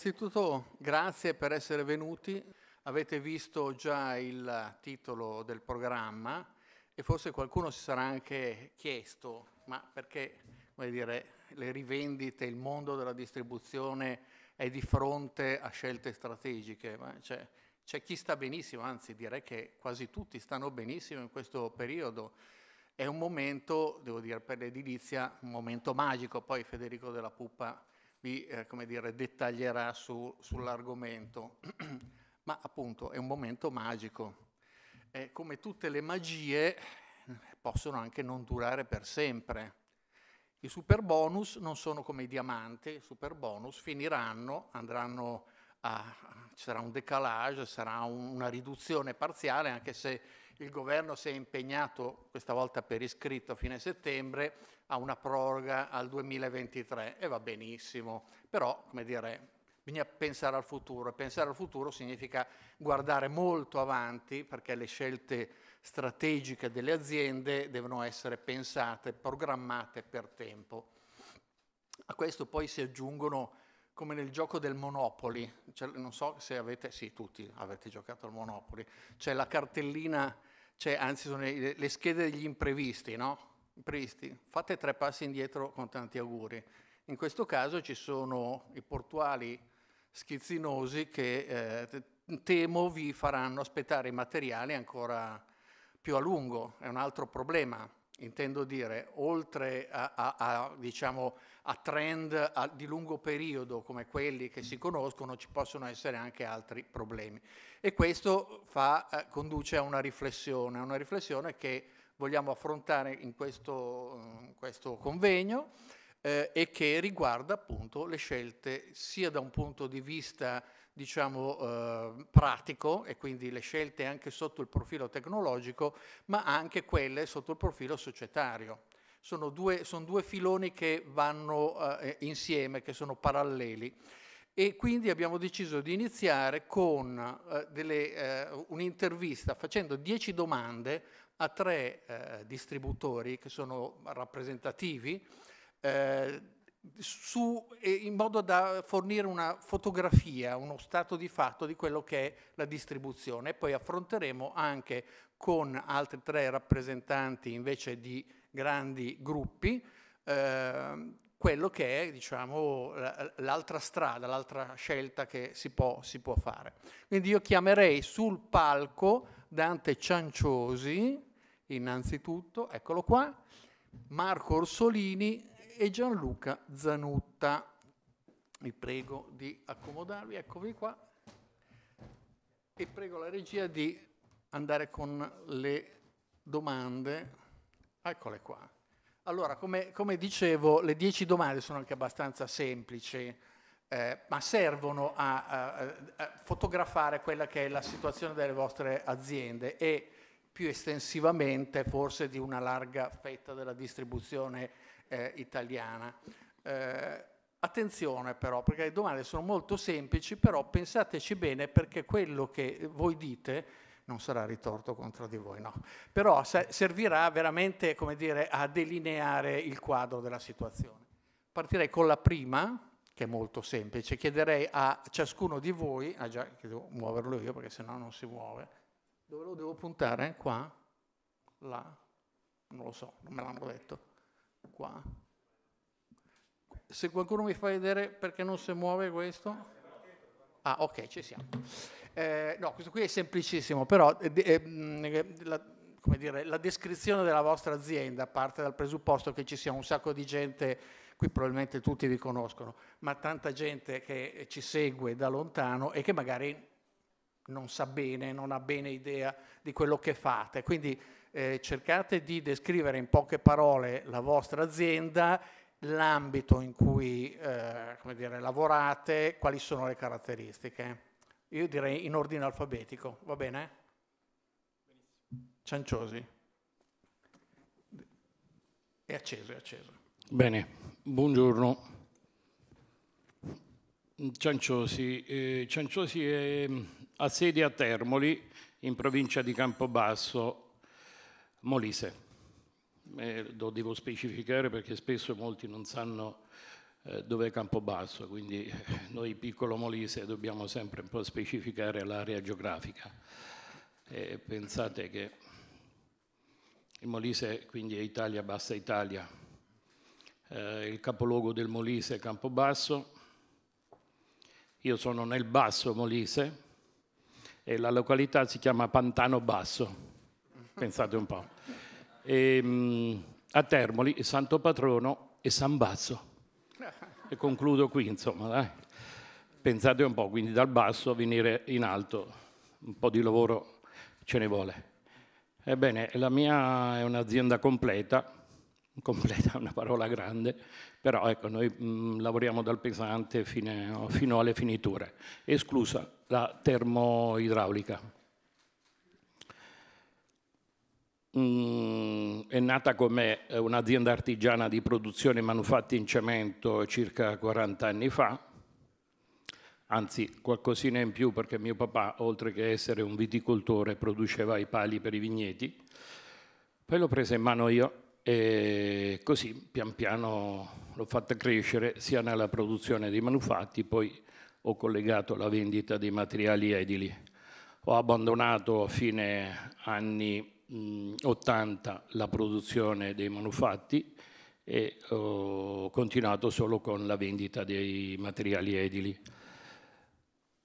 Innanzitutto grazie per essere venuti. Avete visto già il titolo del programma e forse qualcuno si sarà anche chiesto, ma perché dire, le rivendite, il mondo della distribuzione è di fronte a scelte strategiche? Cioè, c'è chi sta benissimo, anzi direi che quasi tutti stanno benissimo in questo periodo. È un momento, devo dire, per l'edilizia, un momento magico. Poi Federico della Puppa vi eh, dire, dettaglierà su, sull'argomento. Ma appunto è un momento magico. Eh, come tutte le magie eh, possono anche non durare per sempre. I super bonus non sono come i diamanti, i super bonus finiranno, andranno a, ci sarà un decalage, sarà un, una riduzione parziale, anche se il governo si è impegnato, questa volta per iscritto a fine settembre, a una proroga al 2023 e va benissimo, però come dire, bisogna pensare al futuro e pensare al futuro significa guardare molto avanti perché le scelte strategiche delle aziende devono essere pensate, programmate per tempo. A questo poi si aggiungono come nel gioco del Monopoli, cioè, non so se avete, sì tutti avete giocato al Monopoli, c'è la cartellina, anzi sono le, le schede degli imprevisti, no? Pristi, fate tre passi indietro con tanti auguri. In questo caso ci sono i portuali schizzinosi che eh, temo vi faranno aspettare i materiali ancora più a lungo, è un altro problema. Intendo dire, oltre a, a, a, diciamo, a trend di lungo periodo come quelli che si conoscono, ci possono essere anche altri problemi. E questo fa, eh, conduce a una riflessione, una riflessione che vogliamo affrontare in questo, in eh, questo convegno eh, e che riguarda appunto le scelte sia da un punto di vista diciamo eh, pratico e quindi le scelte anche sotto il profilo tecnologico ma anche quelle sotto il profilo societario. Sono due, sono due filoni che vanno eh, insieme, che sono paralleli e quindi abbiamo deciso di iniziare con eh, delle, eh, un'intervista facendo dieci domande a tre eh, distributori che sono rappresentativi eh, su, in modo da fornire una fotografia, uno stato di fatto di quello che è la distribuzione. E poi affronteremo anche con altri tre rappresentanti invece di grandi gruppi eh, quello che è diciamo, l'altra strada, l'altra scelta che si può, si può fare. Quindi io chiamerei sul palco Dante Cianciosi, innanzitutto, eccolo qua, Marco Orsolini e Gianluca Zanutta. Vi prego di accomodarvi, eccovi qua, e prego la regia di andare con le domande. Eccole qua. Allora, come, come dicevo, le dieci domande sono anche abbastanza semplici, eh, ma servono a, a, a, fotografare quella che è la situazione delle vostre aziende e più estensivamente forse di una larga fetta della distribuzione eh, italiana. Eh, attenzione però, perché le domande sono molto semplici, però pensateci bene perché quello che voi dite non sarà ritorto contro di voi, no. Però servirà veramente, come dire, a delineare il quadro della situazione. Partirei con la prima, che è molto semplice. Chiederei a ciascuno di voi, ah già, devo muoverlo io perché sennò non si muove, dove lo devo puntare? Qua? Là? Non lo so, non me l'hanno detto. Qua? Se qualcuno mi fa vedere perché non si muove questo? Ah, ok, ci siamo. Eh, no, questo qui è semplicissimo, però eh, eh, mm, eh, la, dire, la, descrizione della vostra azienda parte dal presupposto che ci sia un sacco di gente, qui probabilmente tutti vi conoscono, ma tanta gente che ci segue da lontano e che magari non sa bene, non ha bene idea di quello che fate. Quindi eh, cercate di descrivere in poche parole la vostra azienda, l'ambito in cui eh, dire, lavorate, quali sono le caratteristiche. Io direi in ordine alfabetico, va bene? Cianciosi. È acceso, è acceso. Bene, buongiorno. Cianciosi, eh, Cianciosi è ha sede a Termoli, in provincia di Campobasso, Molise. Eh, lo devo specificare perché spesso molti non sanno eh, dove è Campobasso, quindi eh, noi piccolo Molise dobbiamo sempre un po' specificare l'area geografica. Eh, pensate che il Molise quindi è Italia, bassa Italia. Eh, il capoluogo del Molise è Campobasso. Io sono nel basso Molise, e la località si chiama Pantano Basso, pensate un po'. E, ehm, a Termoli il santo patrono è San Basso. E concludo qui, insomma, dai. pensate un po', quindi dal basso venire in alto, un po' di lavoro ce ne vuole. Ebbene, la mia è un'azienda completa, completa una parola grande, però ecco, noi mh, mm, lavoriamo dal pesante fine, fino alle finiture, esclusa la termoidraulica. Mm, è nata come un'azienda artigiana di produzione manufatti in cemento circa 40 anni fa, anzi qualcosina in più perché mio papà, oltre che essere un viticoltore, produceva i pali per i vigneti. Poi l'ho presa in mano io e così pian piano l'ho fatta crescere sia nella produzione dei manufatti, poi ho collegato la vendita dei materiali edili. Ho abbandonato a fine anni 80 la produzione dei manufatti e ho continuato solo con la vendita dei materiali edili.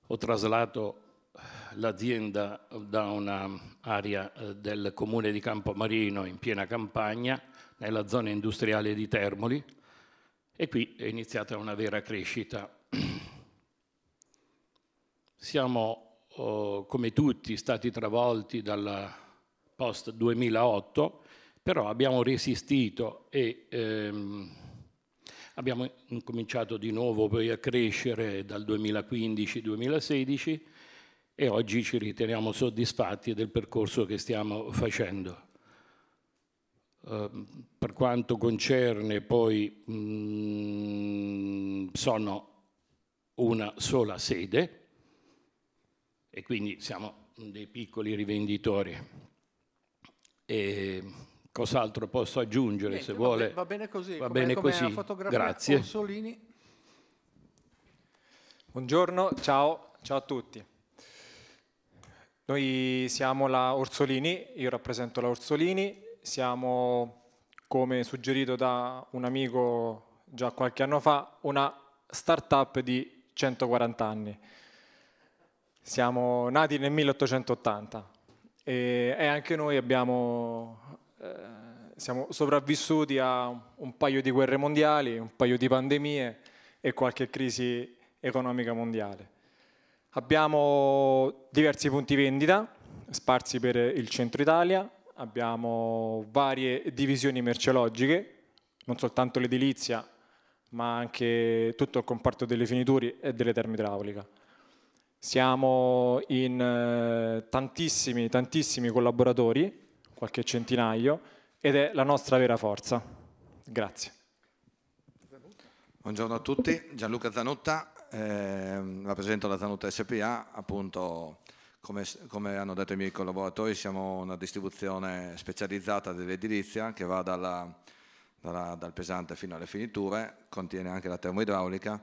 Ho traslato l'azienda da un'area eh, del comune di Campomarino in piena campagna nella zona industriale di Termoli e qui è iniziata una vera crescita. Siamo, oh, come tutti, stati travolti dal post 2008, però abbiamo resistito e ehm, abbiamo incominciato di nuovo poi a crescere dal 2015-2016 e oggi ci riteniamo soddisfatti del percorso che stiamo facendo. Ehm, per quanto concerne poi mh, mm, sono una sola sede e quindi siamo dei piccoli rivenditori. E cos'altro posso aggiungere Niente, se vuole? Va bene così, va come, bene come così. Grazie. Consolini. Buongiorno, ciao, ciao a tutti. Noi siamo la Orsolini, io rappresento la Orsolini, siamo, come suggerito da un amico già qualche anno fa, una startup di 140 anni. Siamo nati nel 1880 e, e anche noi abbiamo, eh, siamo sopravvissuti a un paio di guerre mondiali, un paio di pandemie e qualche crisi economica mondiale. Abbiamo diversi punti vendita sparsi per il centro Italia, abbiamo varie divisioni merceologiche, non soltanto l'edilizia, ma anche tutto il comparto delle finiture e delle termidraulica. Siamo in eh, tantissimi, tantissimi collaboratori, qualche centinaio, ed è la nostra vera forza. Grazie. Buongiorno a tutti, Gianluca Zanutta, eh, rappresento la Zanutta SPA, appunto come, come, hanno detto i miei collaboratori, siamo una distribuzione specializzata dell'edilizia che va dalla, dalla, dal pesante fino alle finiture, contiene anche la termoidraulica.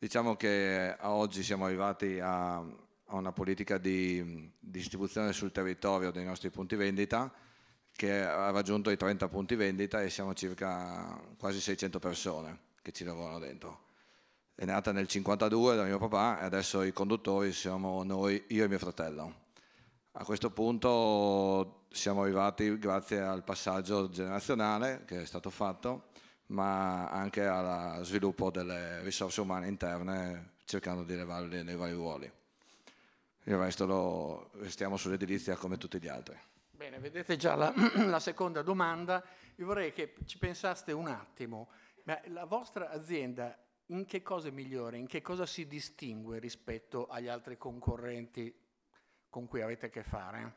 Diciamo che a oggi siamo arrivati a, a una politica di distribuzione sul territorio dei nostri punti vendita che ha raggiunto i 30 punti vendita e siamo circa quasi 600 persone che ci lavorano dentro è nata nel 52 da mio papà e adesso i conduttori siamo noi, io e mio fratello. A questo punto siamo arrivati grazie al passaggio generazionale che è stato fatto, ma anche allo sviluppo delle risorse umane interne cercando di levarle nei vari ruoli. Il resto lo restiamo sull'edilizia come tutti gli altri. Bene, vedete già la, la seconda domanda. Io vorrei che ci pensaste un attimo. Ma la vostra azienda in che cosa è migliore, in che cosa si distingue rispetto agli altri concorrenti con cui avete a che fare?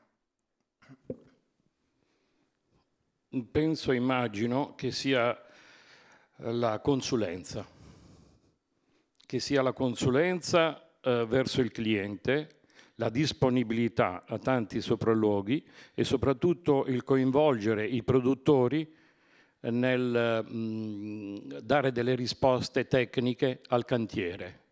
Penso e immagino che sia eh, la consulenza, che sia la consulenza eh, verso il cliente, la disponibilità a tanti sopralluoghi e soprattutto il coinvolgere i produttori nel mh, mm, dare delle risposte tecniche al cantiere.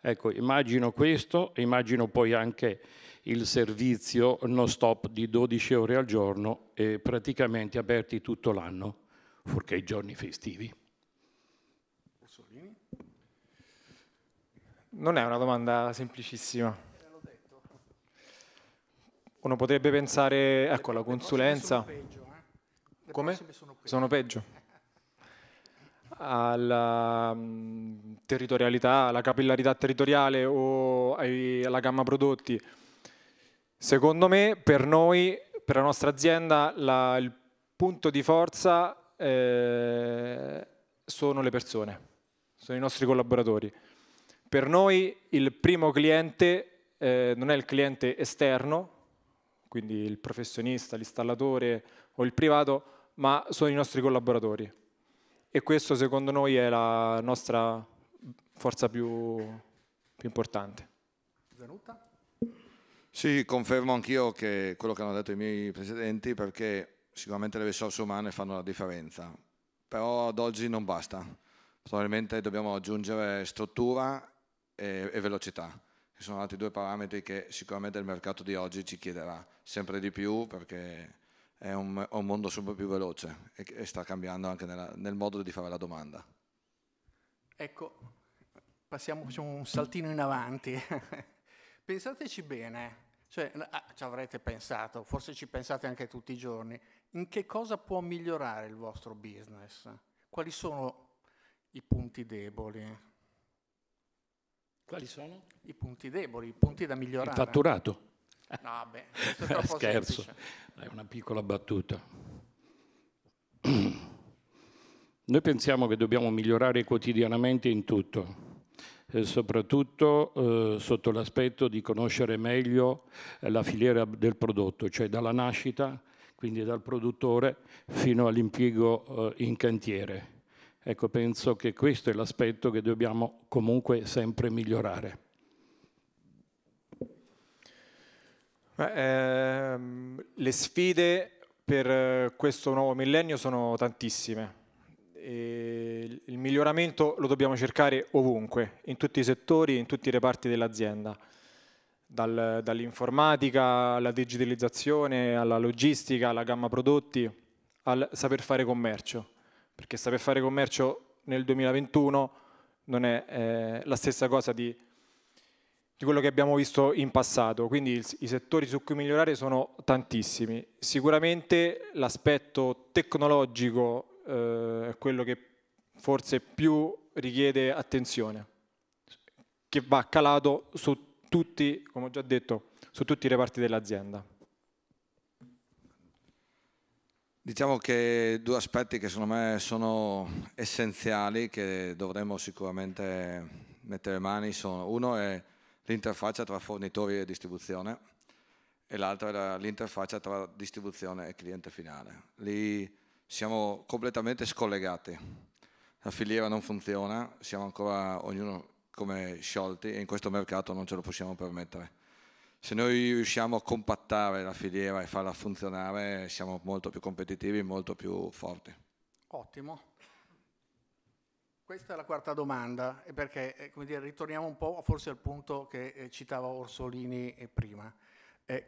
Ecco, immagino questo, immagino poi anche il servizio non stop di 12 ore al giorno e praticamente aperti tutto l'anno, purché i giorni festivi. Non è una domanda semplicissima. Uno potrebbe pensare, ecco, alla consulenza. Come? Sono, sono peggio. Alla mm, territorialità, alla capillarità territoriale o alla gamma prodotti. Secondo me, per noi, per la nostra azienda, la, il punto di forza eh, sono le persone, sono i nostri collaboratori. Per noi il primo cliente eh, non è il cliente esterno, quindi il professionista, l'installatore o il privato, ma sono i nostri collaboratori. E questo secondo noi è la nostra forza più, più importante. Venuta? Sì, confermo anch'io che quello che hanno detto i miei precedenti, perché sicuramente le risorse umane fanno la differenza, però ad oggi non basta. Probabilmente dobbiamo aggiungere struttura e, e velocità, che sono altri due parametri che sicuramente il mercato di oggi ci chiederà sempre di più perché è un, è un mondo sempre più veloce e, e sta cambiando anche nella, nel modo di fare la domanda. Ecco, passiamo, un saltino in avanti. Pensateci bene, cioè, ah, ci avrete pensato, forse ci pensate anche tutti i giorni, in che cosa può migliorare il vostro business? Quali sono i punti deboli? Quali sono? I punti deboli, i punti da migliorare. Il fatturato. No, beh, è Scherzo, semplice. è una piccola battuta. Noi pensiamo che dobbiamo migliorare quotidianamente in tutto, eh, soprattutto eh, sotto l'aspetto di conoscere meglio eh, la filiera del prodotto, cioè dalla nascita, quindi dal produttore, fino all'impiego eh, in cantiere. Ecco, penso che questo è l'aspetto che dobbiamo comunque sempre migliorare. Ehm, le sfide per eh, questo nuovo millennio sono tantissime. E il miglioramento lo dobbiamo cercare ovunque, in tutti i settori, in tutti i reparti dell'azienda, Dal, dall'informatica alla digitalizzazione, alla logistica, alla gamma prodotti, al saper fare commercio, perché saper fare commercio nel 2021 non è eh, la stessa cosa di di quello che abbiamo visto in passato, quindi i settori su cui migliorare sono tantissimi. Sicuramente l'aspetto tecnologico eh, è quello che forse più richiede attenzione, che va calato su tutti, come ho già detto, su tutti i reparti dell'azienda. Diciamo che due aspetti che secondo me sono essenziali, che dovremmo sicuramente mettere mani, sono uno è l'interfaccia tra fornitori e distribuzione e l'altra era l'interfaccia tra distribuzione e cliente finale. Lì siamo completamente scollegati, la filiera non funziona, siamo ancora ognuno come sciolti e in questo mercato non ce lo possiamo permettere. Se noi riusciamo a compattare la filiera e farla funzionare siamo molto più competitivi, molto più forti. Ottimo. Questa è la quarta domanda, eh, perché eh, dire, ritorniamo un po' forse al punto che eh, citava Orsolini prima.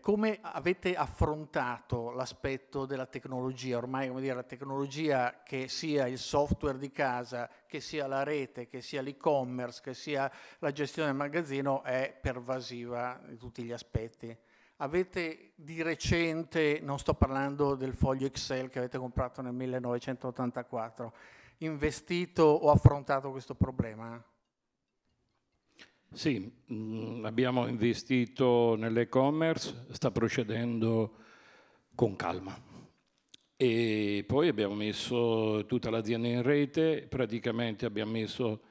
come avete affrontato l'aspetto della tecnologia? Ormai dire, la tecnologia che sia il software di casa, che sia la rete, che sia l'e-commerce, che sia la gestione del magazzino è pervasiva in tutti gli aspetti. Avete di recente, non sto parlando del foglio Excel che avete comprato nel 1984, investito o affrontato questo problema? Sì, mm, abbiamo investito nell'e-commerce, sta procedendo con calma. E poi abbiamo messo tutta l'azienda in rete, praticamente abbiamo messo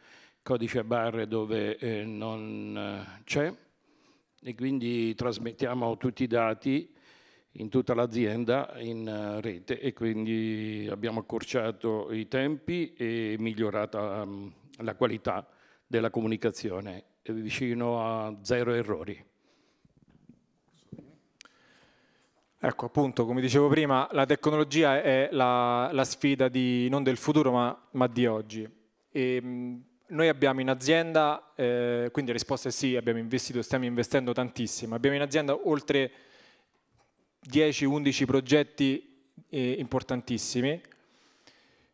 codice a barre dove eh, non eh, c'è e quindi trasmettiamo tutti i dati in tutta l'azienda in eh, rete e quindi abbiamo accorciato i tempi e migliorata mm, la qualità della comunicazione eh, vicino a zero errori. Ecco, appunto, come dicevo prima, la tecnologia è la, la sfida di, non del futuro, ma, ma di oggi. E, mm, noi abbiamo in azienda, eh, quindi la risposta è sì, abbiamo investito, stiamo investendo tantissimo, abbiamo in azienda oltre 10-11 progetti eh, importantissimi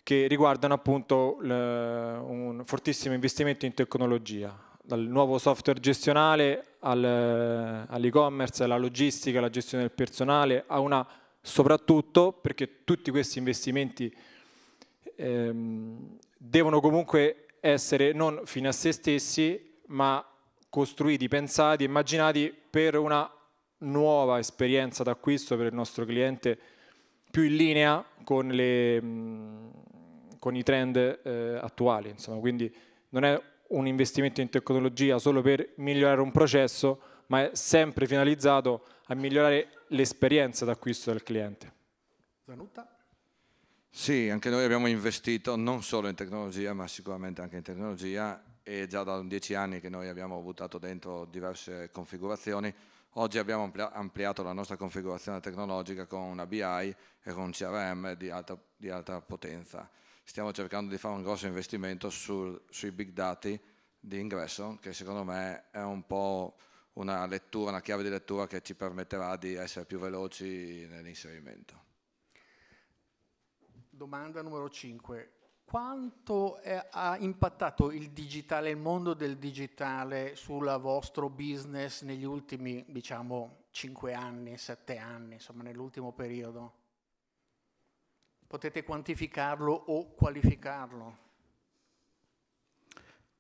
che riguardano appunto un fortissimo investimento in tecnologia, dal nuovo software gestionale al, all'e-commerce, alla logistica, alla gestione del personale, a una soprattutto perché tutti questi investimenti ehm, devono comunque essere non fine a se stessi, ma costruiti, pensati, immaginati per una nuova esperienza d'acquisto per il nostro cliente più in linea con, le, con i trend eh, attuali. Insomma. Quindi non è un investimento in tecnologia solo per migliorare un processo, ma è sempre finalizzato a migliorare l'esperienza d'acquisto del cliente. Zanutta? Sì, anche noi abbiamo investito non solo in tecnologia, ma sicuramente anche in tecnologia e già da dieci anni che noi abbiamo buttato dentro diverse configurazioni Oggi abbiamo ampliato la nostra configurazione tecnologica con una BI e con un CRM di alta, di alta potenza. Stiamo cercando di fare un grosso investimento sul, sui big data di ingresso, che secondo me è un po' una lettura, una chiave di lettura che ci permetterà di essere più veloci nell'inserimento. Domanda numero 5. Quanto è, eh, ha impattato il digitale, il mondo del digitale sul vostro business negli ultimi, diciamo, 5 anni, 7 anni, insomma, nell'ultimo periodo? Potete quantificarlo o qualificarlo?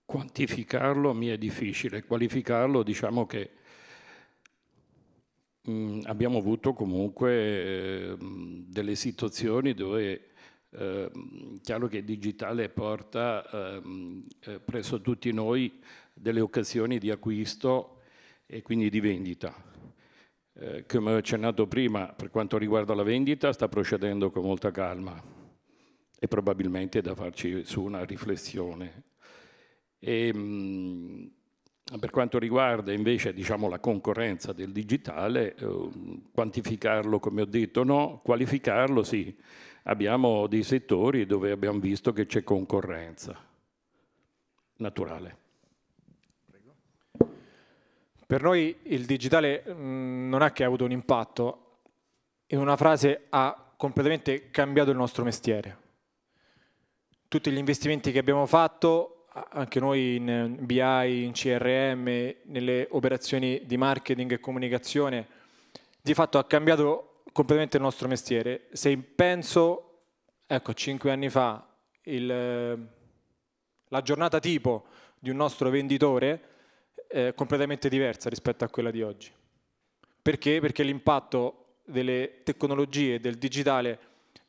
Quantificarlo mi è difficile, qualificarlo diciamo che mh, mm, abbiamo avuto comunque eh, delle situazioni dove Ehm, chiaro che il digitale porta ehm, eh, presso tutti noi delle occasioni di acquisto e quindi di vendita. Eh, come ho accennato prima, per quanto riguarda la vendita, sta procedendo con molta calma e probabilmente è da farci su una riflessione. E, ehm, mh, per quanto riguarda invece diciamo, la concorrenza del digitale, quantificarlo come ho detto no, qualificarlo sì abbiamo dei settori dove abbiamo visto che c'è concorrenza naturale. Per noi il digitale mm, non è che ha avuto un impatto, in una frase ha completamente cambiato il nostro mestiere. Tutti gli investimenti che abbiamo fatto, anche noi in BI, in CRM, nelle operazioni di marketing e comunicazione, di fatto ha cambiato completamente il nostro mestiere. Se penso, ecco, cinque anni fa, il, eh, la giornata tipo di un nostro venditore eh, è completamente diversa rispetto a quella di oggi. Perché? Perché l'impatto delle tecnologie, del digitale,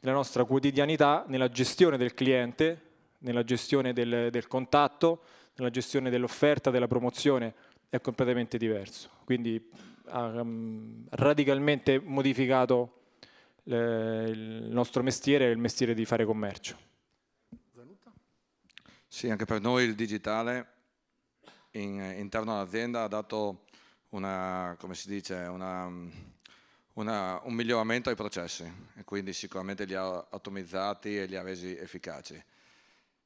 della nostra quotidianità, nella gestione del cliente, nella gestione del, del contatto, nella gestione dell'offerta, della promozione, è completamente diverso. Quindi ha ehm, radicalmente modificato il nostro mestiere e il mestiere di fare commercio. Sì, anche per noi il digitale in, interno all'azienda ha dato una, come si dice, una, una, un miglioramento ai processi e quindi sicuramente li ha atomizzati e li ha resi efficaci.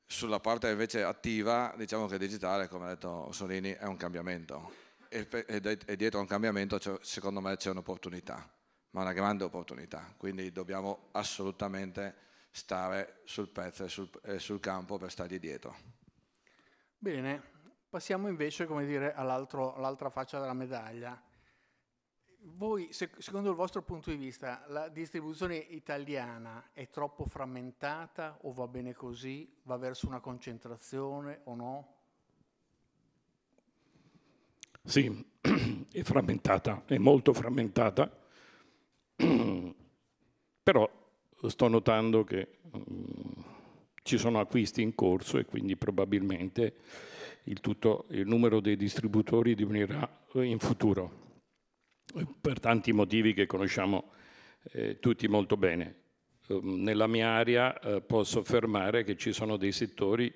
Sulla parte invece attiva, diciamo che digitale, come ha detto Solini, è un cambiamento e dietro a un cambiamento secondo me c'è un'opportunità, ma una grande opportunità, quindi dobbiamo assolutamente stare sul pezzo e sul, e sul campo per stargli dietro. Bene, passiamo invece dire, all'altra faccia della medaglia. Voi, secondo il vostro punto di vista, la distribuzione italiana è troppo frammentata o va bene così? Va verso una concentrazione o no? Sì, è frammentata, è molto frammentata, però sto notando che mm, ci sono acquisti in corso e quindi probabilmente il, tutto, il numero dei distributori diminuirà in futuro, per tanti motivi che conosciamo eh, tutti molto bene. Ehm, nella mia area eh, posso affermare che ci sono dei settori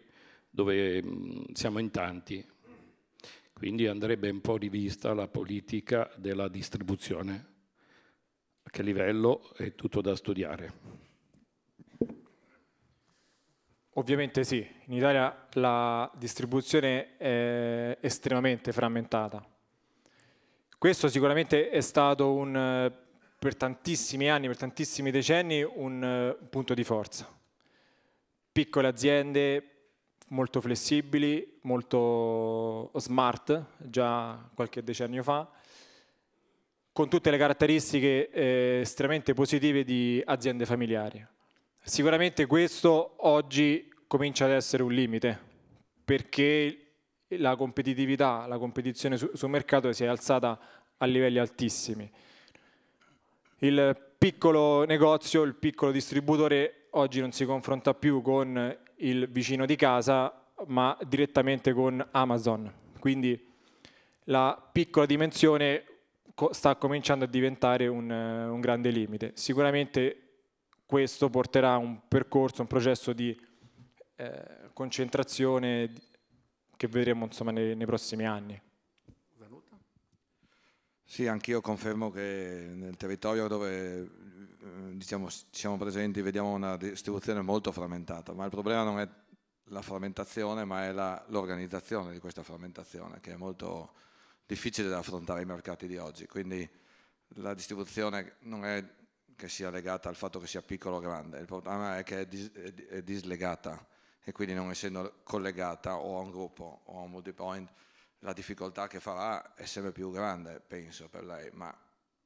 dove um, siamo in tanti, quindi andrebbe un po' rivista la politica della distribuzione, a che livello è tutto da studiare. Ovviamente sì, in Italia la distribuzione è estremamente frammentata. Questo sicuramente è stato un, per tantissimi anni, per tantissimi decenni, un eh, punto di forza. Piccole aziende, molto flessibili, molto smart già qualche decennio fa, con tutte le caratteristiche eh, estremamente positive di aziende familiari. Sicuramente questo oggi comincia ad essere un limite perché la competitività, la competizione su, sul mercato si è alzata a livelli altissimi. Il piccolo negozio, il piccolo distributore oggi non si confronta più con il vicino di casa, ma direttamente con Amazon. Quindi la piccola dimensione co sta cominciando a diventare un, uh, un, grande limite. Sicuramente questo porterà a un percorso, un processo di eh, concentrazione che vedremo insomma, nei, nei prossimi anni. Sì, anch'io confermo che nel territorio dove diciamo, siamo presenti, vediamo una distribuzione molto frammentata, ma il problema non è la frammentazione, ma è la, l'organizzazione di questa frammentazione, che è molto difficile da affrontare ai mercati di oggi. Quindi la distribuzione non è che sia legata al fatto che sia piccolo o grande, il problema è che è, dis- è dislegata e quindi non essendo collegata o a un gruppo o a un multipoint, la difficoltà che farà è sempre più grande, penso, per lei, ma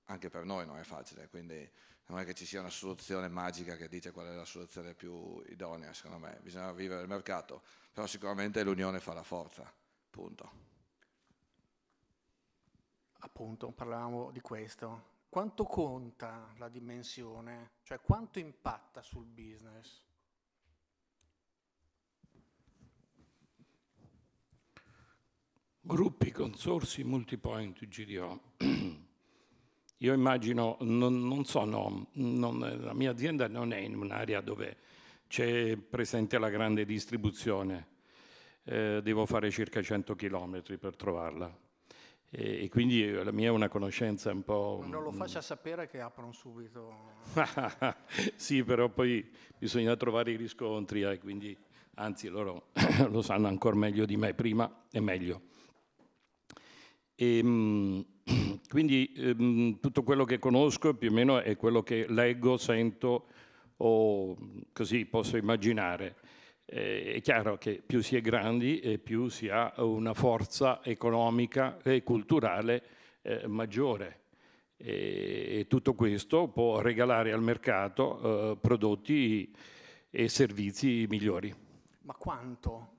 anche per noi non è facile. Quindi non è che ci sia una soluzione magica che dice qual è la soluzione più idonea, secondo me, bisogna vivere il mercato, però sicuramente l'unione fa la forza, punto. Appunto, parlavamo di questo. Quanto conta la dimensione? Cioè quanto impatta sul business? Gruppi, consorsi, multipoint, GDO. Io immagino, non, non sono, non, la mia azienda non è in un'area dove c'è presente la grande distribuzione, eh, devo fare circa 100 km per trovarla. E, e, quindi eh, la mia è una conoscenza un po'... Non lo mm, faccia sapere che aprono subito. sì, però poi bisogna trovare i riscontri, eh, quindi anzi loro lo sanno ancora meglio di me, prima e meglio. E, ehm, mh, quindi ehm, tutto quello che conosco più o meno è quello che leggo, sento o così posso immaginare. Eh, è chiaro che più si è grandi e più si ha una forza economica e culturale eh, maggiore e, e, tutto questo può regalare al mercato eh, prodotti e servizi migliori. Ma quanto?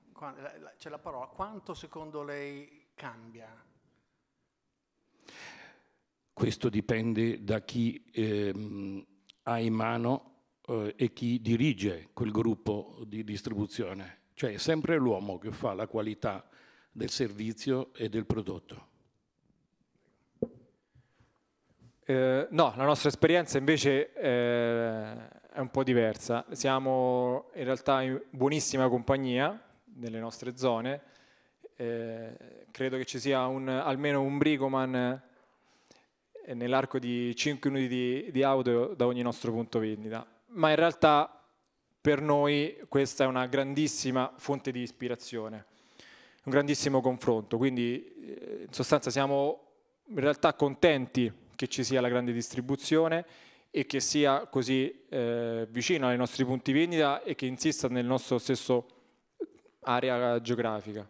C'è la parola, quanto secondo lei cambia questo dipende da chi ehm, ha in mano eh, e chi dirige quel gruppo di distribuzione. Cioè è sempre l'uomo che fa la qualità del servizio e del prodotto. Eh, no, la nostra esperienza invece eh, è un po' diversa. Siamo in realtà in buonissima compagnia nelle nostre zone. Eh, credo che ci sia un, almeno un brigoman eh, nell'arco di 5 minuti di, di audio da ogni nostro punto vendita. Ma in realtà per noi questa è una grandissima fonte di ispirazione, un grandissimo confronto, quindi eh, in sostanza siamo in realtà contenti che ci sia la grande distribuzione e che sia così eh, vicino ai nostri punti vendita e che insista nel nostro stesso area geografica.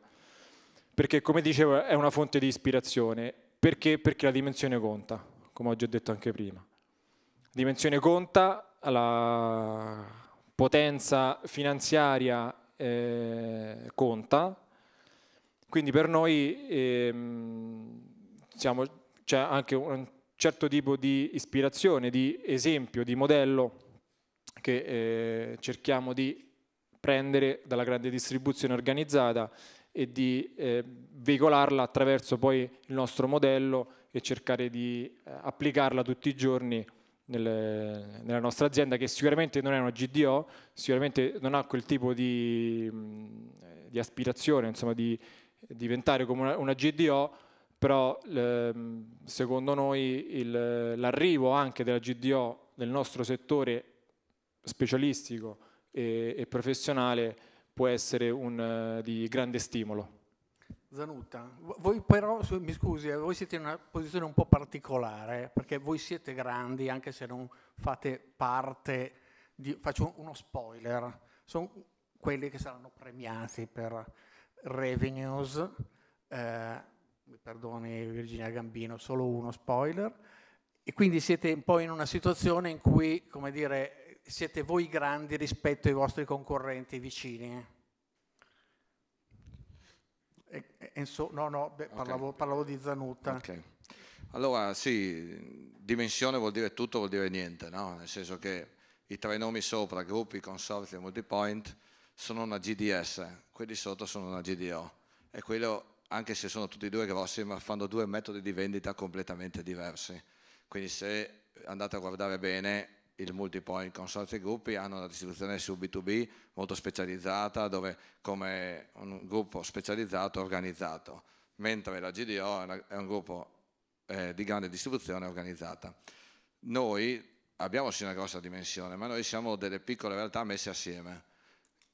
Perché come dicevo è una fonte di ispirazione perché? Perché la dimensione conta, come ho già detto anche prima. La dimensione conta, la potenza finanziaria eh, conta, quindi per noi ehm, siamo, c'è anche un certo tipo di ispirazione, di esempio, di modello che eh, cerchiamo di prendere dalla grande distribuzione organizzata e di eh, veicolarla attraverso poi il nostro modello e cercare di eh, applicarla tutti i giorni nelle, nella nostra azienda che sicuramente non è una GDO, sicuramente non ha quel tipo di, mm, di aspirazione, insomma di, di diventare come una, una GDO, però ehm, secondo noi il, l'arrivo anche della GDO nel nostro settore specialistico e, e professionale può essere un, eh, di grande stimolo. Zanutta, voi però, mi scusi, eh, voi siete in una posizione un po' particolare, perché voi siete grandi anche se non fate parte di... faccio uno spoiler, sono quelli che saranno premiati per revenues, eh, mi perdoni Virginia Gambino, solo uno spoiler, e quindi siete un po' in una situazione in cui, come dire, siete voi grandi rispetto ai vostri concorrenti vicini. Enzo, no, no, beh, parlavo, parlavo, di Zanutta. Okay. Allora sì, dimensione vuol dire tutto, vuol dire niente, no? nel senso che i tre nomi sopra, gruppi, consorzi e multipoint, sono una GDS, quelli sotto sono una GDO e quello, anche se sono tutti e due grossi, ma fanno due metodi di vendita completamente diversi. Quindi se andate a guardare bene, il multipoint consorzio e gruppi hanno una distribuzione su B2B molto specializzata dove come un gruppo specializzato organizzato, mentre la GDO è un gruppo eh, di grande distribuzione organizzata. Noi abbiamo sì una grossa dimensione, ma noi siamo delle piccole realtà messe assieme.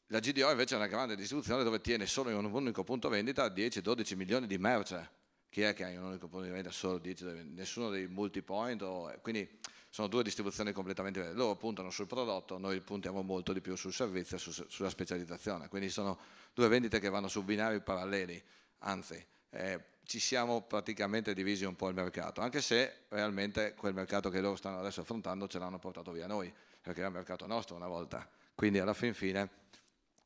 La GDO invece è una grande distribuzione dove tiene solo in un unico punto vendita 10-12 milioni di merce. Chi è che ha in un unico punto di vendita solo 10? Nessuno dei multipoint, o, quindi sono due distribuzioni completamente diverse. Loro puntano sul prodotto, noi puntiamo molto di più sul servizio e su, sulla specializzazione. Quindi sono due vendite che vanno su binari paralleli, anzi eh, ci siamo praticamente divisi un po' il mercato, anche se realmente quel mercato che loro stanno adesso affrontando ce l'hanno portato via noi, perché era il mercato nostro una volta. Quindi alla fin fine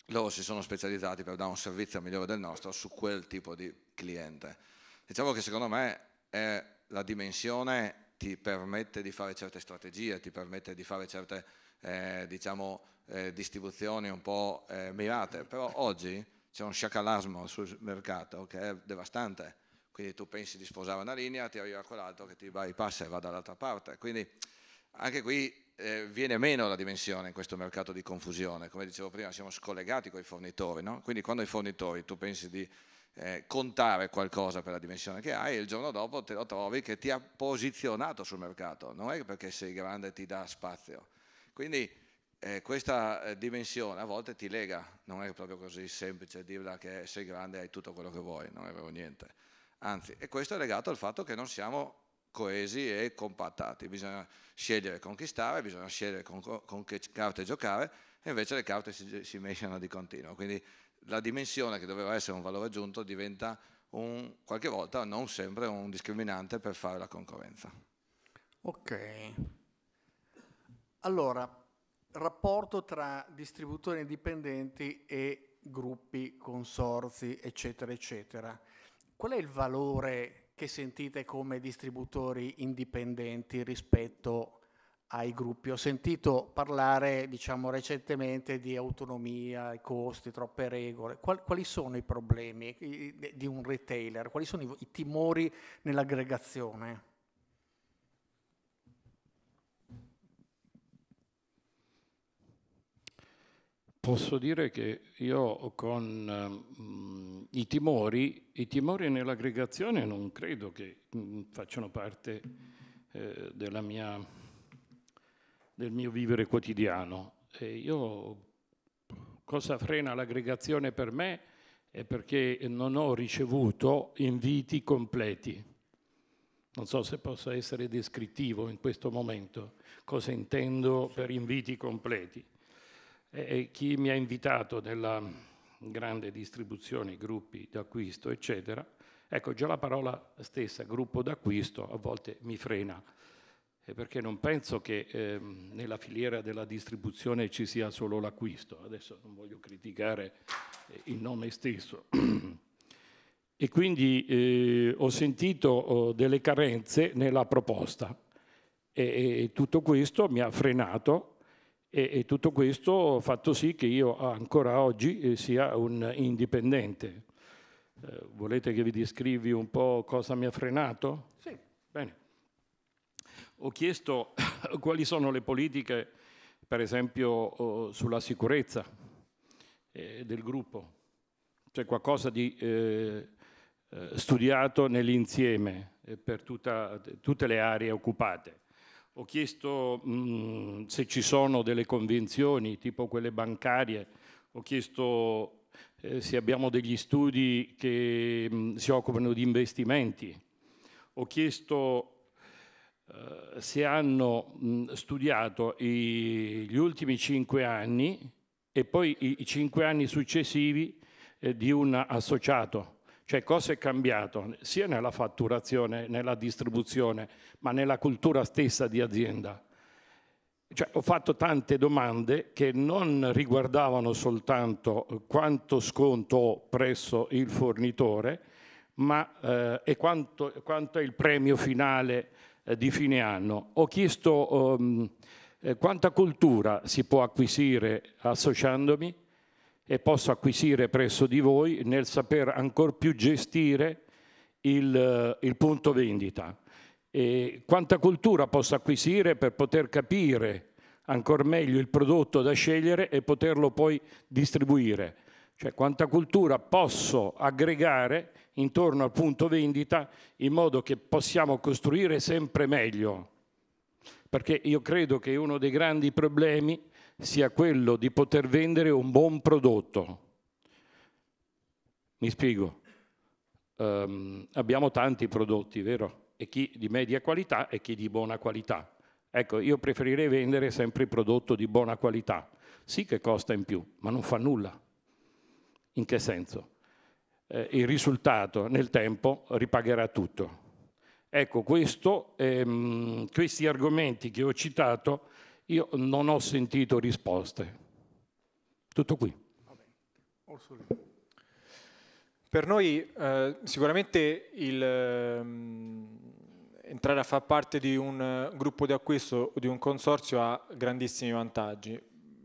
loro si sono specializzati per dare un servizio migliore del nostro su quel tipo di cliente. Diciamo che secondo me è la dimensione ti permette di fare certe strategie, ti permette di fare certe eh, diciamo, eh, distribuzioni un po' eh, mirate, però oggi c'è un sciacalasmo sul mercato che è devastante, quindi tu pensi di sposare una linea, ti arriva quell'altro che ti bypassa e va dall'altra parte, quindi anche qui eh, viene meno la dimensione in questo mercato di confusione, come dicevo prima siamo scollegati con i fornitori, no? quindi quando i fornitori tu pensi di eh, contare qualcosa per la dimensione che hai e il giorno dopo te lo trovi che ti ha posizionato sul mercato, non è perché sei grande ti dà spazio. Quindi eh, questa eh, dimensione a volte ti lega, non è proprio così semplice dirla che sei grande e hai tutto quello che vuoi, non è vero niente. Anzi, e questo è legato al fatto che non siamo coesi e compattati, bisogna scegliere con chi stare, bisogna scegliere con, con che carte giocare e invece le carte si, si mesciano di continuo. Quindi la dimensione che doveva essere un valore aggiunto diventa un, qualche volta, non sempre, un discriminante per fare la concorrenza. Ok. Allora, rapporto tra distributori indipendenti e gruppi, consorzi, eccetera, eccetera. Qual è il valore che sentite come distributori indipendenti rispetto a ai gruppi. Ho sentito parlare diciamo, recentemente di autonomia, i costi, troppe regole. quali sono i problemi di un retailer? Quali sono i timori nell'aggregazione? Posso dire che io con um, i, timori, i timori nell'aggregazione non credo che um, facciano parte eh, della mia del mio vivere quotidiano. E io cosa frena l'aggregazione per me è perché non ho ricevuto inviti completi. Non so se possa essere descrittivo in questo momento cosa intendo per inviti completi. E chi mi ha invitato nella grande distribuzione, gruppi d'acquisto, eccetera, ecco già la parola stessa, gruppo d'acquisto, a volte mi frena perché non penso che eh, nella filiera della distribuzione ci sia solo l'acquisto, adesso non voglio criticare eh, il nome stesso. E quindi eh, ho sentito oh, delle carenze nella proposta e, e, tutto questo mi ha frenato e, e, tutto questo ha fatto sì che io ancora oggi eh, sia un indipendente. Eh, volete che vi descrivi un po' cosa mi ha frenato? Sì. Ho chiesto quali sono le politiche, per esempio, oh, sulla sicurezza eh, del gruppo. C'è qualcosa di eh, eh, studiato nell'insieme per tutta, tutte le aree occupate. Ho chiesto mh, mm, se ci sono delle convenzioni, tipo quelle bancarie. Ho chiesto eh, se abbiamo degli studi che mh, mm, si occupano di investimenti. Ho chiesto eh, si hanno studiato i, gli ultimi cinque anni e poi i, i cinque anni successivi eh, di un associato, cioè cosa è cambiato sia nella fatturazione, nella distribuzione, ma nella cultura stessa di azienda. Cioè, ho fatto tante domande che non riguardavano soltanto eh, quanto sconto ho presso il fornitore, ma eh, e quanto, quanto, è il premio finale eh, di fine anno. Ho chiesto um, quanta cultura si può acquisire associandomi e posso acquisire presso di voi nel saper ancora più gestire il, eh, il punto vendita. E quanta cultura posso acquisire per poter capire ancora meglio il prodotto da scegliere e poterlo poi distribuire. Cioè quanta cultura posso aggregare intorno al punto vendita in modo che possiamo costruire sempre meglio. Perché io credo che uno dei grandi problemi sia quello di poter vendere un buon prodotto. Mi spiego. Um, abbiamo tanti prodotti, vero? E chi di media qualità e chi di buona qualità. Ecco, io preferirei vendere sempre il prodotto di buona qualità. Sì che costa in più, ma non fa nulla. In che senso? eh, il risultato nel tempo ripagherà tutto. Ecco, questo, ehm, questi argomenti che ho citato io non ho sentito risposte. Tutto qui. Per noi eh, sicuramente il, eh, entrare a far parte di un gruppo di acquisto o di un consorzio ha grandissimi vantaggi,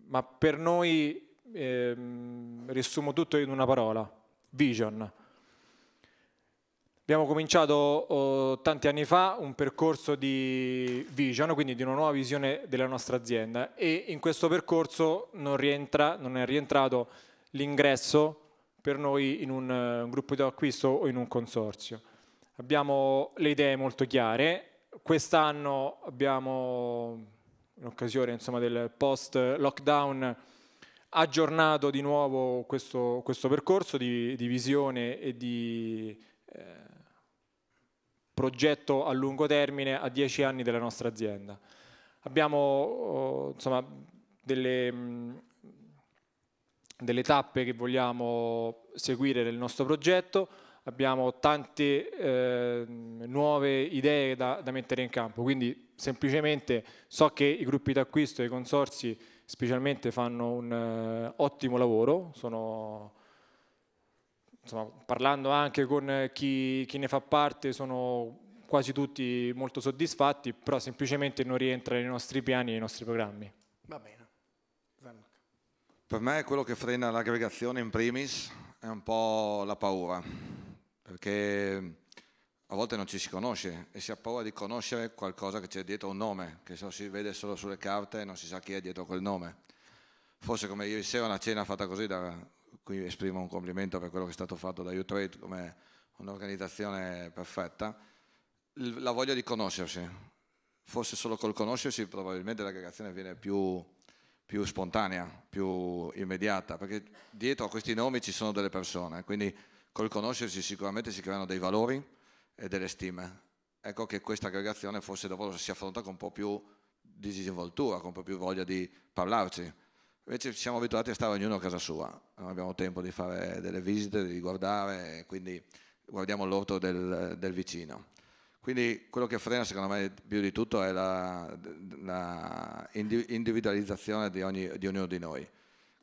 ma per noi eh, riassumo tutto in una parola, Vision. Abbiamo cominciato oh, tanti anni fa un percorso di vision, quindi di una nuova visione della nostra azienda e in questo percorso non, rientra, non è rientrato l'ingresso per noi in un, eh, un gruppo di acquisto o in un consorzio. Abbiamo le idee molto chiare, quest'anno abbiamo, in occasione insomma, del post-lockdown, aggiornato di nuovo questo, questo percorso di, di, visione e di eh, progetto a lungo termine a dieci anni della nostra azienda. Abbiamo oh, insomma, delle, delle tappe che vogliamo seguire nel nostro progetto abbiamo tante eh, nuove idee da, da, mettere in campo, quindi semplicemente so che i gruppi d'acquisto e i consorsi specialmente fanno un eh, ottimo lavoro, sono, insomma, parlando anche con chi, chi, ne fa parte sono quasi tutti molto soddisfatti, però semplicemente non rientra nei nostri piani e nei nostri programmi. Va bene. Per me quello che frena l'aggregazione in primis è un po' la paura, perché a volte non ci si conosce e si ha paura di conoscere qualcosa che c'è dietro un nome, che so, si vede solo sulle carte e non si sa chi è dietro quel nome. Forse come ieri sera una cena fatta così, da, qui esprimo un complimento per quello che è stato fatto da U-Trade come un'organizzazione perfetta, la voglia di conoscersi. Forse solo col conoscersi probabilmente l'aggregazione viene più, più spontanea, più immediata, perché dietro a questi nomi ci sono delle persone, quindi col conoscersi sicuramente si creano dei valori, e delle stime. Ecco che questa aggregazione forse dopo si affronta con un po' più di disinvoltura, con un po' più voglia di parlarci. Invece ci siamo abituati a stare ognuno a casa sua, non abbiamo tempo di fare delle visite, di guardare, quindi guardiamo l'orto del, del vicino. Quindi quello che frena secondo me più di tutto è la, la individualizzazione di, ogni, di, ognuno di noi.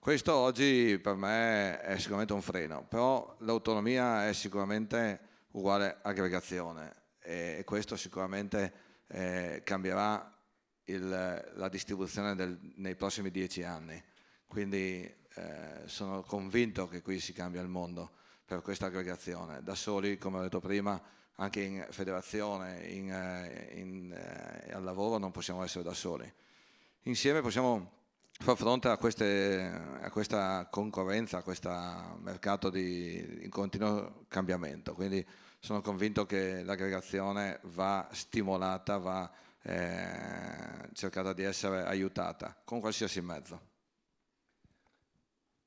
Questo oggi per me è sicuramente un freno, però l'autonomia è sicuramente uguale aggregazione e, questo sicuramente eh, cambierà il, la distribuzione del, nei prossimi dieci anni. Quindi eh, sono convinto che qui si cambia il mondo per questa aggregazione. Da soli, come ho detto prima, anche in federazione, in, eh, eh al lavoro non possiamo essere da soli. Insieme possiamo far fronte a, queste, a, questa concorrenza, a questo mercato di, in continuo cambiamento. Quindi sono convinto che l'aggregazione va stimolata, va eh, cercata di essere aiutata con qualsiasi mezzo.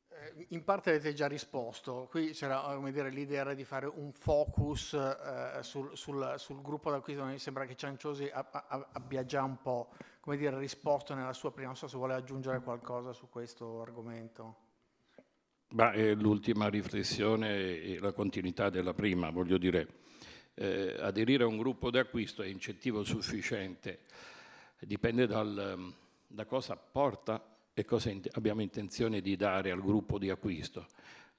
Eh, in parte avete già risposto, qui c'era eh, l'idea di fare un focus eh, sul, sul, sul, gruppo da mi sembra che Cianciosi abbia già un po' dire, risposto nella sua prima, non so se vuole aggiungere qualcosa su questo argomento. Ma eh, l'ultima riflessione è la continuità della prima, voglio dire, eh, aderire a un gruppo d'acquisto è incentivo sufficiente, dipende dal, da cosa porta e cosa in, abbiamo intenzione di dare al gruppo di acquisto.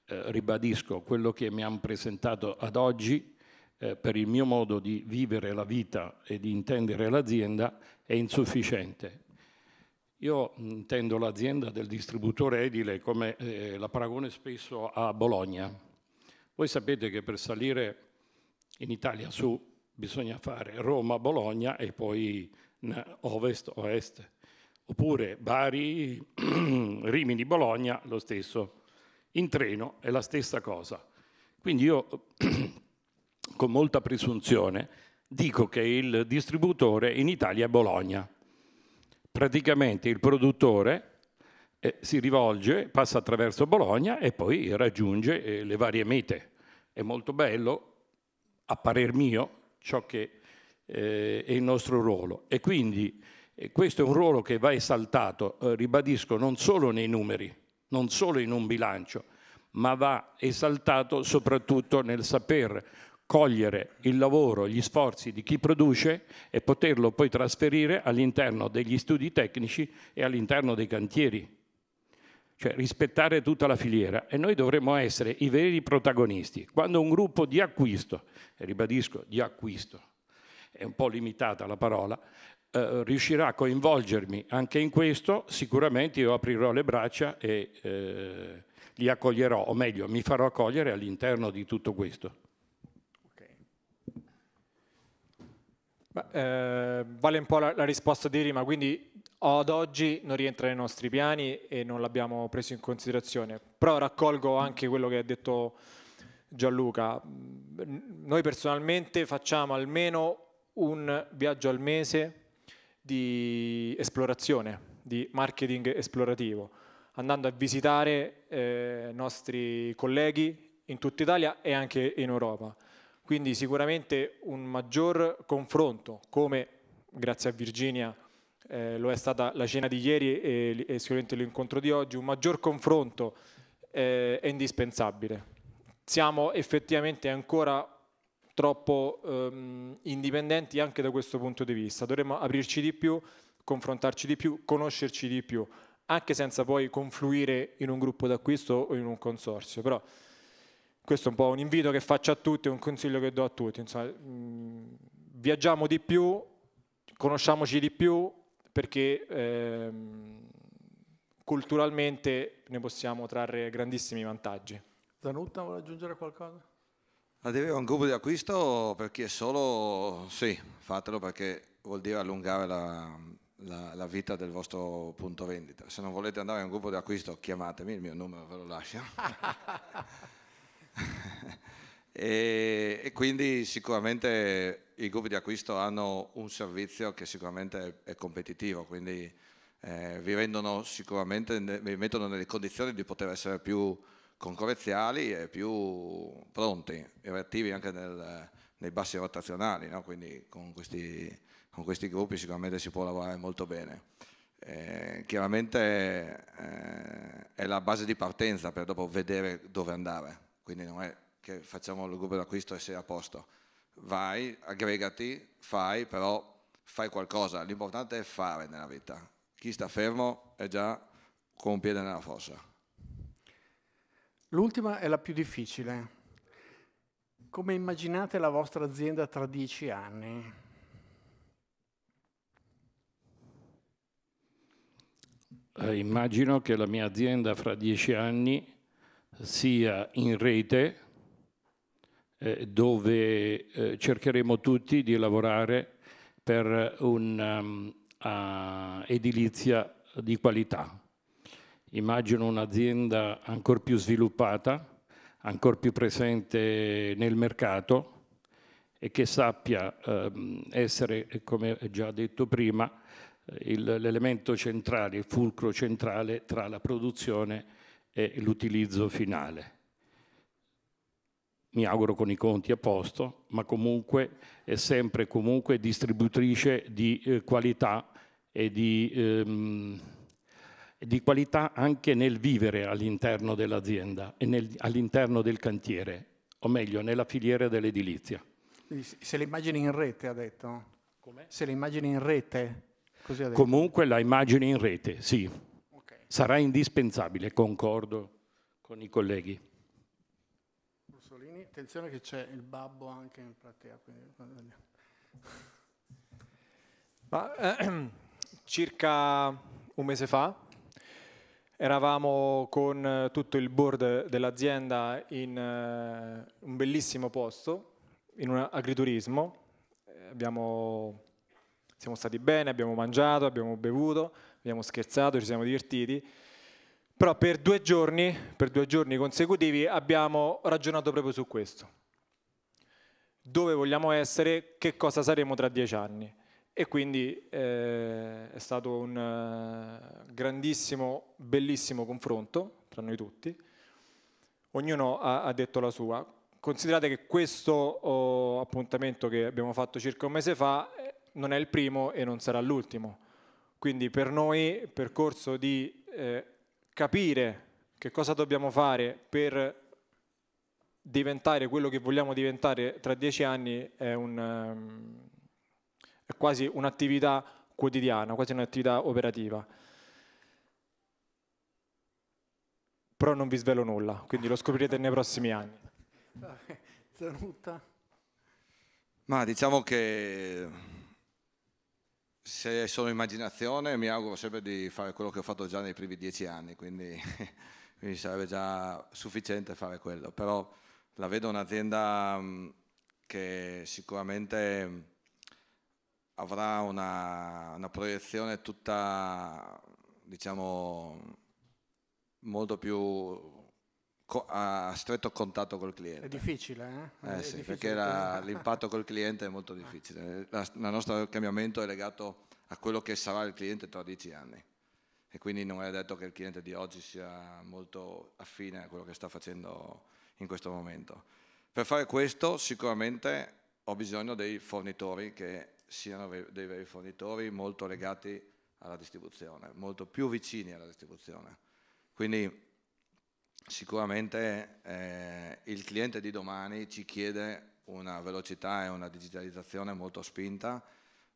Eh, ribadisco quello che mi hanno presentato ad oggi eh, per il mio modo di vivere la vita e di intendere l'azienda è insufficiente io intendo l'azienda del distributore edile come eh, la paragone spesso a Bologna. Voi sapete che per salire in Italia su bisogna fare Roma, Bologna e poi ovest, ovest. Oppure Bari, Rimini, Bologna, lo stesso. In treno è la stessa cosa. Quindi io con molta presunzione dico che il distributore in Italia è Bologna praticamente il produttore eh, si rivolge, passa attraverso Bologna e poi raggiunge eh, le varie mete. È molto bello, a parer mio, ciò che eh, è il nostro ruolo. E quindi eh, questo è un ruolo che va esaltato, eh, ribadisco, non solo nei numeri, non solo in un bilancio, ma va esaltato soprattutto nel saper cogliere il lavoro, gli sforzi di chi produce e poterlo poi trasferire all'interno degli studi tecnici e all'interno dei cantieri. Cioè rispettare tutta la filiera e noi dovremmo essere i veri protagonisti. Quando un gruppo di acquisto, e ribadisco di acquisto, è un po' limitata la parola, eh, riuscirà a coinvolgermi anche in questo, sicuramente io aprirò le braccia e eh, li accoglierò, o meglio mi farò accogliere all'interno di tutto questo. Beh, eh, vale un po' la, la, risposta di prima, quindi ad oggi non rientra nei nostri piani e non l'abbiamo preso in considerazione, però raccolgo anche quello che ha detto Gianluca. Mhmm, noi personalmente facciamo almeno un viaggio al mese di esplorazione, di marketing esplorativo, andando a visitare ehm, i eh, nostri colleghi in tutta Italia e anche in Europa quindi sicuramente un maggior confronto, come grazie a Virginia eh, lo è stata la cena di ieri e, e sicuramente l'incontro di oggi, un maggior confronto eh, è indispensabile. Siamo effettivamente ancora troppo ehm, indipendenti anche da questo punto di vista. Dovremmo aprirci di più, confrontarci di più, conoscerci di più, anche senza poi confluire in un gruppo d'acquisto o in un consorzio. Però questo è un po' un invito che faccio a tutti, un consiglio che do a tutti. Insomma, viaggiamo di più, conosciamoci di più, perché ehm, culturalmente ne possiamo trarre grandissimi vantaggi. Zanutta vuole aggiungere qualcosa? Ad avere un gruppo di acquisto per chi è solo, sì, fatelo perché vuol dire allungare la, la, la, vita del vostro punto vendita. Se non volete andare in un gruppo di acquisto, chiamatemi, il mio numero ve lo lascio. e, e, quindi sicuramente i gruppi di acquisto hanno un servizio che sicuramente è competitivo, quindi eh, vi rendono sicuramente, vi mettono nelle condizioni di poter essere più concorrenziali e più pronti e reattivi anche nel, nei bassi rotazionali, no? quindi con questi, con questi gruppi sicuramente si può lavorare molto bene. Eh, chiaramente eh, è la base di partenza per dopo vedere dove andare quindi non è che facciamo l'ugubero a questo e sei a posto. Vai, aggregati, fai, però fai qualcosa, l'importante è fare nella vita. Chi sta fermo è già con un piede nella fossa. L'ultima è la più difficile. Come immaginate la vostra azienda tra dieci anni? Eh, immagino che la mia azienda fra dieci anni sia in rete, eh, dove eh, cercheremo tutti di lavorare per un'edilizia ehm, um, di qualità. Immagino un'azienda ancora più sviluppata, ancora più presente nel mercato e che sappia ehm, essere, come già detto prima, eh, l'elemento centrale, il fulcro centrale tra la produzione e l'utilizzo finale. Mi auguro con i conti a posto, ma comunque è sempre comunque distributrice di eh, qualità e di, ehm, di, qualità anche nel vivere all'interno dell'azienda e all'interno del cantiere, o meglio nella filiera dell'edilizia. Se le immagini in rete ha detto? Com'è? Se le immagini in rete? Comunque la immagine in rete, sì sarà indispensabile, concordo con i colleghi. Mussolini, attenzione che c'è il babbo anche in platea. Quindi... Eh, Ma, eh, circa un mese fa eravamo con eh, tutto il board dell'azienda in eh, un bellissimo posto, in un agriturismo. Eh, abbiamo, siamo stati bene, abbiamo mangiato, abbiamo bevuto abbiamo scherzato, ci siamo divertiti, però per due giorni, per due giorni consecutivi abbiamo ragionato proprio su questo. Dove vogliamo essere, che cosa saremo tra dieci anni. E quindi eh, è stato un eh, grandissimo, bellissimo confronto tra noi tutti. Ognuno ha, ha detto la sua. Considerate che questo oh, appuntamento che abbiamo fatto circa un mese fa eh, non è il primo e non sarà l'ultimo quindi per noi percorso di eh, capire che cosa dobbiamo fare per diventare quello che vogliamo diventare tra dieci anni è, un, um, è quasi un'attività quotidiana, quasi un'attività operativa. Però non vi svelo nulla, quindi lo scoprirete nei prossimi anni. Ma diciamo che se è solo immaginazione mi auguro sempre di fare quello che ho fatto già nei primi dieci anni, quindi, quindi sarebbe già sufficiente fare quello, però la vedo un'azienda mm, che sicuramente mm, avrà una, una proiezione tutta, diciamo, molto più a stretto contatto col cliente. È difficile, eh? eh è sì, difficile perché la, l'impatto col cliente è molto difficile. Il nostro cambiamento è legato a quello che sarà il cliente tra dieci anni e quindi non è detto che il cliente di oggi sia molto affine a quello che sta facendo in questo momento. Per fare questo sicuramente ho bisogno dei fornitori che siano dei veri fornitori molto legati alla distribuzione, molto più vicini alla distribuzione. Quindi sicuramente eh, il cliente di domani ci chiede una velocità e una digitalizzazione molto spinta,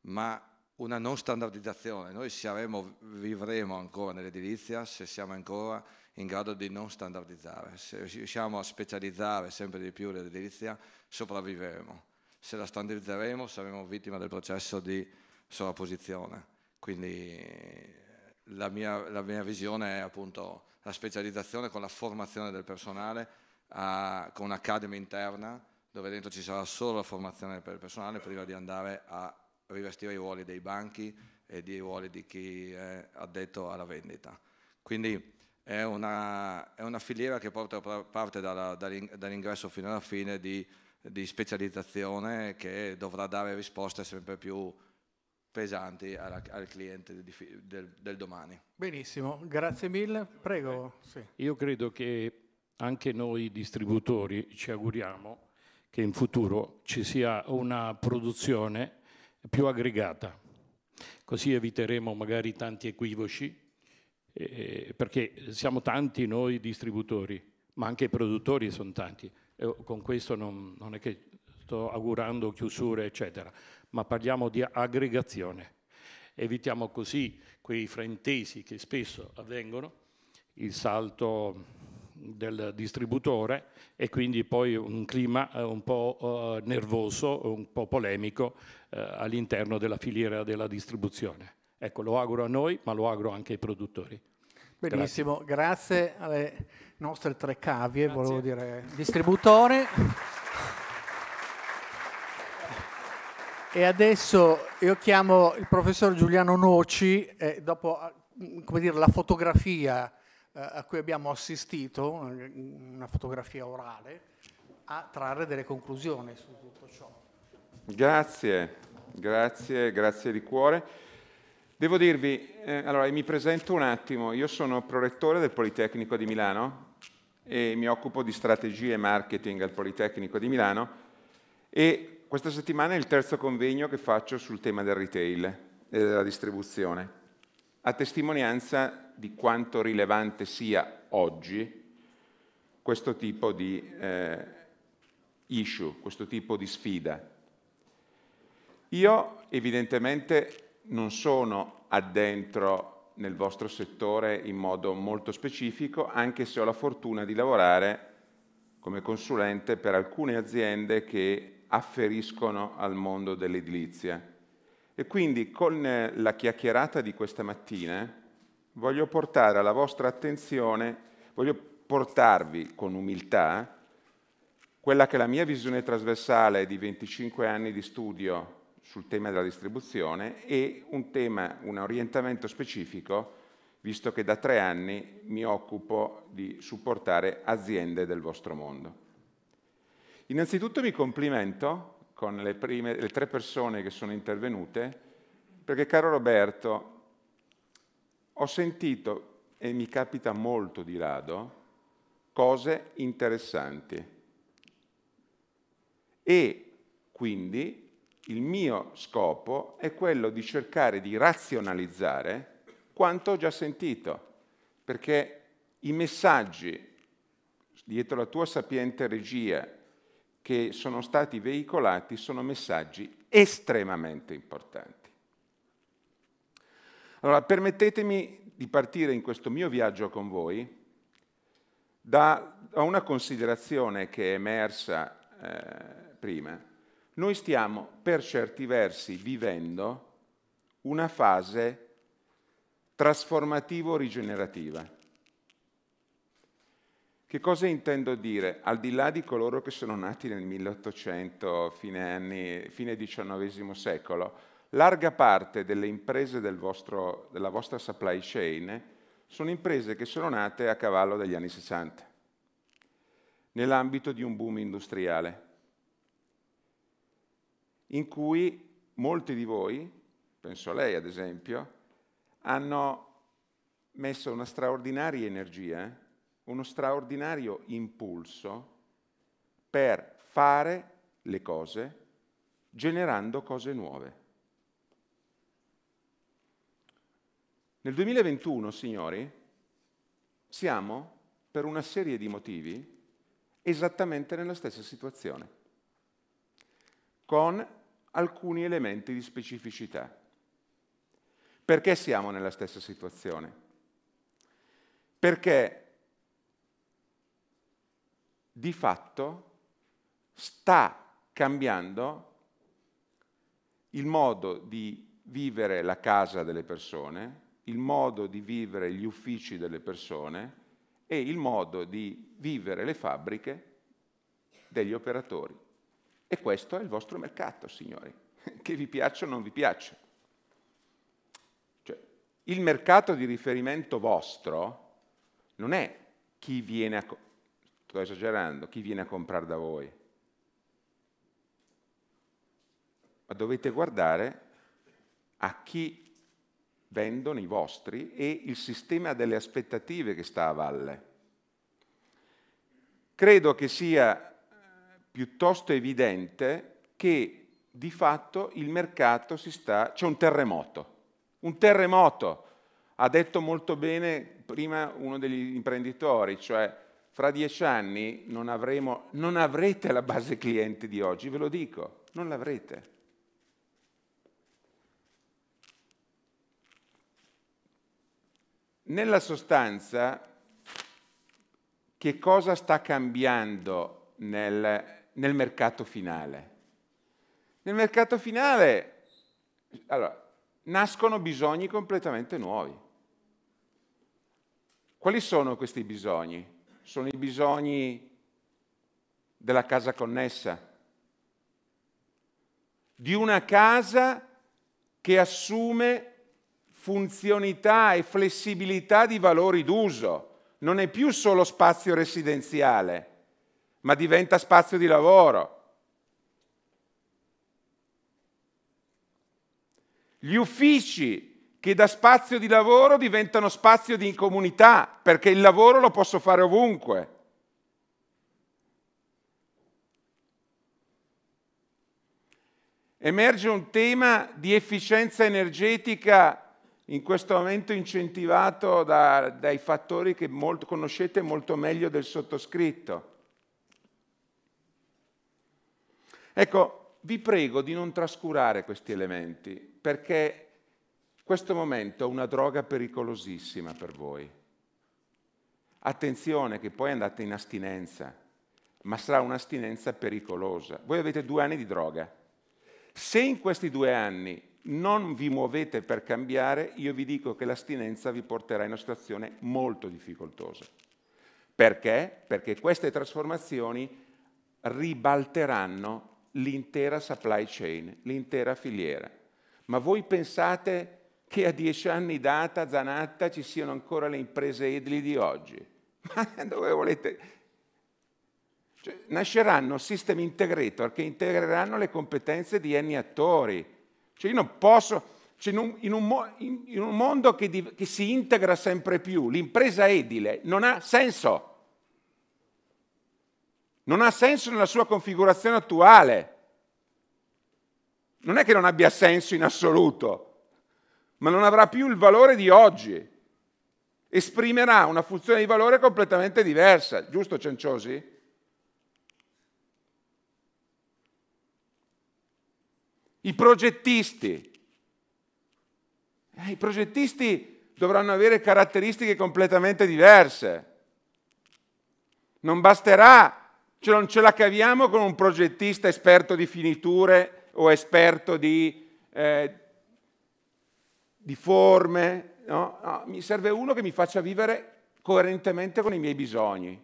ma una non standardizzazione. Noi saremo, vivremo ancora nell'edilizia se siamo ancora in grado di non standardizzare. Se riusciamo a specializzare sempre di più l'edilizia, sopravviveremo. Se la standardizzeremo saremo vittima del processo di sovrapposizione. Quindi la mia, la mia visione è appunto la specializzazione con la formazione del personale, a, con un'accademia interna dove dentro ci sarà solo la formazione per il personale prima di andare a rivestire i ruoli dei banchi e dei ruoli di chi è addetto alla vendita. Quindi è una, è una filiera che porta, parte dalla, dall'ingresso fino alla fine di, di specializzazione che dovrà dare risposte sempre più pesanti alla, al cliente di, del, del, domani. Benissimo, grazie mille. Prego. Sì. Io credo che anche noi distributori ci auguriamo che in futuro ci sia una produzione più aggregata, così eviteremo magari tanti equivoci, eh, perché siamo tanti noi distributori, ma anche i produttori sono tanti. Io con questo non, non è che sto augurando chiusure, eccetera ma parliamo di aggregazione. Evitiamo così quei frentesi che spesso avvengono, il salto del distributore e quindi poi un clima eh, un po' eh, nervoso, un po' polemico eh, all'interno della filiera della distribuzione. Ecco, lo auguro a noi, ma lo auguro anche ai produttori. Benissimo, grazie, grazie alle nostre tre cavie, grazie. volevo dire, distributore. E adesso io chiamo il professor Giuliano Noci, eh, dopo dire, la fotografia eh, a cui abbiamo assistito, una fotografia orale, a trarre delle conclusioni su tutto ciò. Grazie, grazie, grazie di cuore. Devo dirvi, eh, allora mi presento un attimo, io sono prorettore del Politecnico di Milano e mi occupo di strategie e marketing al Politecnico di Milano e questa settimana è il terzo convegno che faccio sul tema del retail e della distribuzione, a testimonianza di quanto rilevante sia oggi questo tipo di eh, issue, questo tipo di sfida. Io evidentemente non sono addentro nel vostro settore in modo molto specifico, anche se ho la fortuna di lavorare come consulente per alcune aziende che afferiscono al mondo dell'edilizia. E quindi con eh, la chiacchierata di questa mattina voglio portare alla vostra attenzione, voglio portarvi con umiltà quella che è la mia visione trasversale di 25 anni di studio sul tema della distribuzione e un tema, un orientamento specifico, visto che da tre anni mi occupo di supportare aziende del vostro mondo. Innanzitutto mi complimento con le, prime, le tre persone che sono intervenute, perché caro Roberto, ho sentito, e mi capita molto di rado, cose interessanti. E quindi il mio scopo è quello di cercare di razionalizzare quanto ho già sentito, perché i messaggi dietro la tua sapiente regia che sono stati veicolati sono messaggi estremamente importanti. Allora, permettetemi di partire in questo mio viaggio con voi da, una considerazione che è emersa eh, prima. Noi stiamo, per certi versi, vivendo una fase trasformativo-rigenerativa. Che cosa intendo dire? Al di là di coloro che sono nati nel 1800, fine, anni, fine XIX secolo, larga parte delle imprese del vostro, della vostra supply chain sono imprese che sono nate a cavallo degli anni 60, nell'ambito di un boom industriale, in cui molti di voi, penso a lei ad esempio, hanno messo una straordinaria energia eh, uno straordinario impulso per fare le cose generando cose nuove. Nel 2021, signori, siamo, per una serie di motivi, esattamente nella stessa situazione, con alcuni elementi di specificità. Perché siamo nella stessa situazione? Perché di fatto sta cambiando il modo di vivere la casa delle persone, il modo di vivere gli uffici delle persone e il modo di vivere le fabbriche degli operatori. E questo è il vostro mercato, signori, che vi piaccia o non vi piaccia. Cioè, il mercato di riferimento vostro non è chi viene a sto esagerando, chi viene a comprare da voi? Ma dovete guardare a chi vendono i vostri e il sistema delle aspettative che sta a valle. Credo che sia eh, piuttosto evidente che di fatto il mercato si sta... c'è un terremoto, un terremoto, ha detto molto bene prima uno degli imprenditori, cioè fra dieci anni non, avremo, non avrete la base clienti di oggi, ve lo dico, non l'avrete. Nella sostanza, che cosa sta cambiando nel, nel mercato finale? Nel mercato finale, allora, nascono bisogni completamente nuovi. Quali sono questi bisogni? sono i bisogni della casa connessa, di una casa che assume funzionalità e flessibilità di valori d'uso. Non è più solo spazio residenziale, ma diventa spazio di lavoro. Gli uffici che da spazio di lavoro diventano spazio di incomunità, perché il lavoro lo posso fare ovunque. Emerge un tema di efficienza energetica in questo momento incentivato da, dai fattori che molto, conoscete molto meglio del sottoscritto. Ecco, vi prego di non trascurare questi elementi, perché questo momento è una droga pericolosissima per voi. Attenzione che poi andate in astinenza, ma sarà un'astinenza pericolosa. Voi avete due anni di droga. Se in questi due anni non vi muovete per cambiare, io vi dico che l'astinenza vi porterà in una situazione molto difficoltosa. Perché? Perché queste trasformazioni ribalteranno l'intera supply chain, l'intera filiera. Ma voi pensate che a dieci anni data Zanatta ci siano ancora le imprese edili di oggi. Ma dove volete? Cioè, nasceranno sistemi integrator che integreranno le competenze di N attori. Cioè io non posso, cioè in, un, in, un, in, un, mondo che, di, che si integra sempre più, l'impresa edile non ha senso. Non ha senso nella sua configurazione attuale. Non è che non abbia senso in assoluto, ma non avrà più il valore di oggi. Esprimerà una funzione di valore completamente diversa, giusto Cenciosi? I progettisti. Eh, I progettisti dovranno avere caratteristiche completamente diverse. Non basterà, cioè non ce la caviamo con un progettista esperto di finiture o esperto di eh, di forme, no? No, mi serve uno che mi faccia vivere coerentemente con i miei bisogni.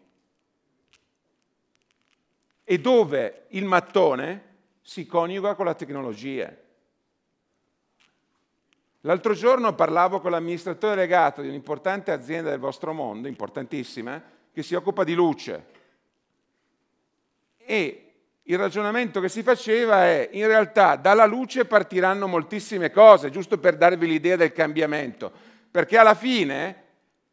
E dove il mattone si coniuga con la tecnologia. L'altro giorno parlavo con l'amministratore legato di un'importante azienda del vostro mondo, importantissima, eh, che si occupa di luce. E il ragionamento che si faceva è in realtà dalla luce partiranno moltissime cose, giusto per darvi l'idea del cambiamento, perché alla fine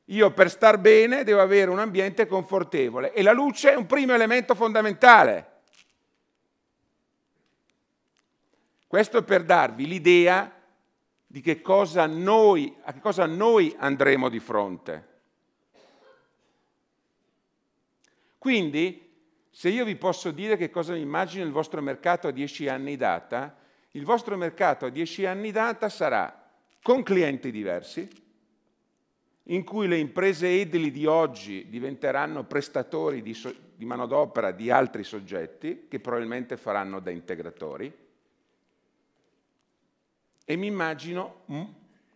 io per star bene devo avere un ambiente confortevole e la luce è un primo elemento fondamentale. Questo per darvi l'idea di che cosa noi, a che cosa noi andremo di fronte. Quindi se io vi posso dire che cosa mi immagino il vostro mercato a 10 anni data, il vostro mercato a 10 anni data sarà con clienti diversi, in cui le imprese edili di oggi diventeranno prestatori di, so- di manodopera di altri soggetti che probabilmente faranno da integratori. E mi immagino mm,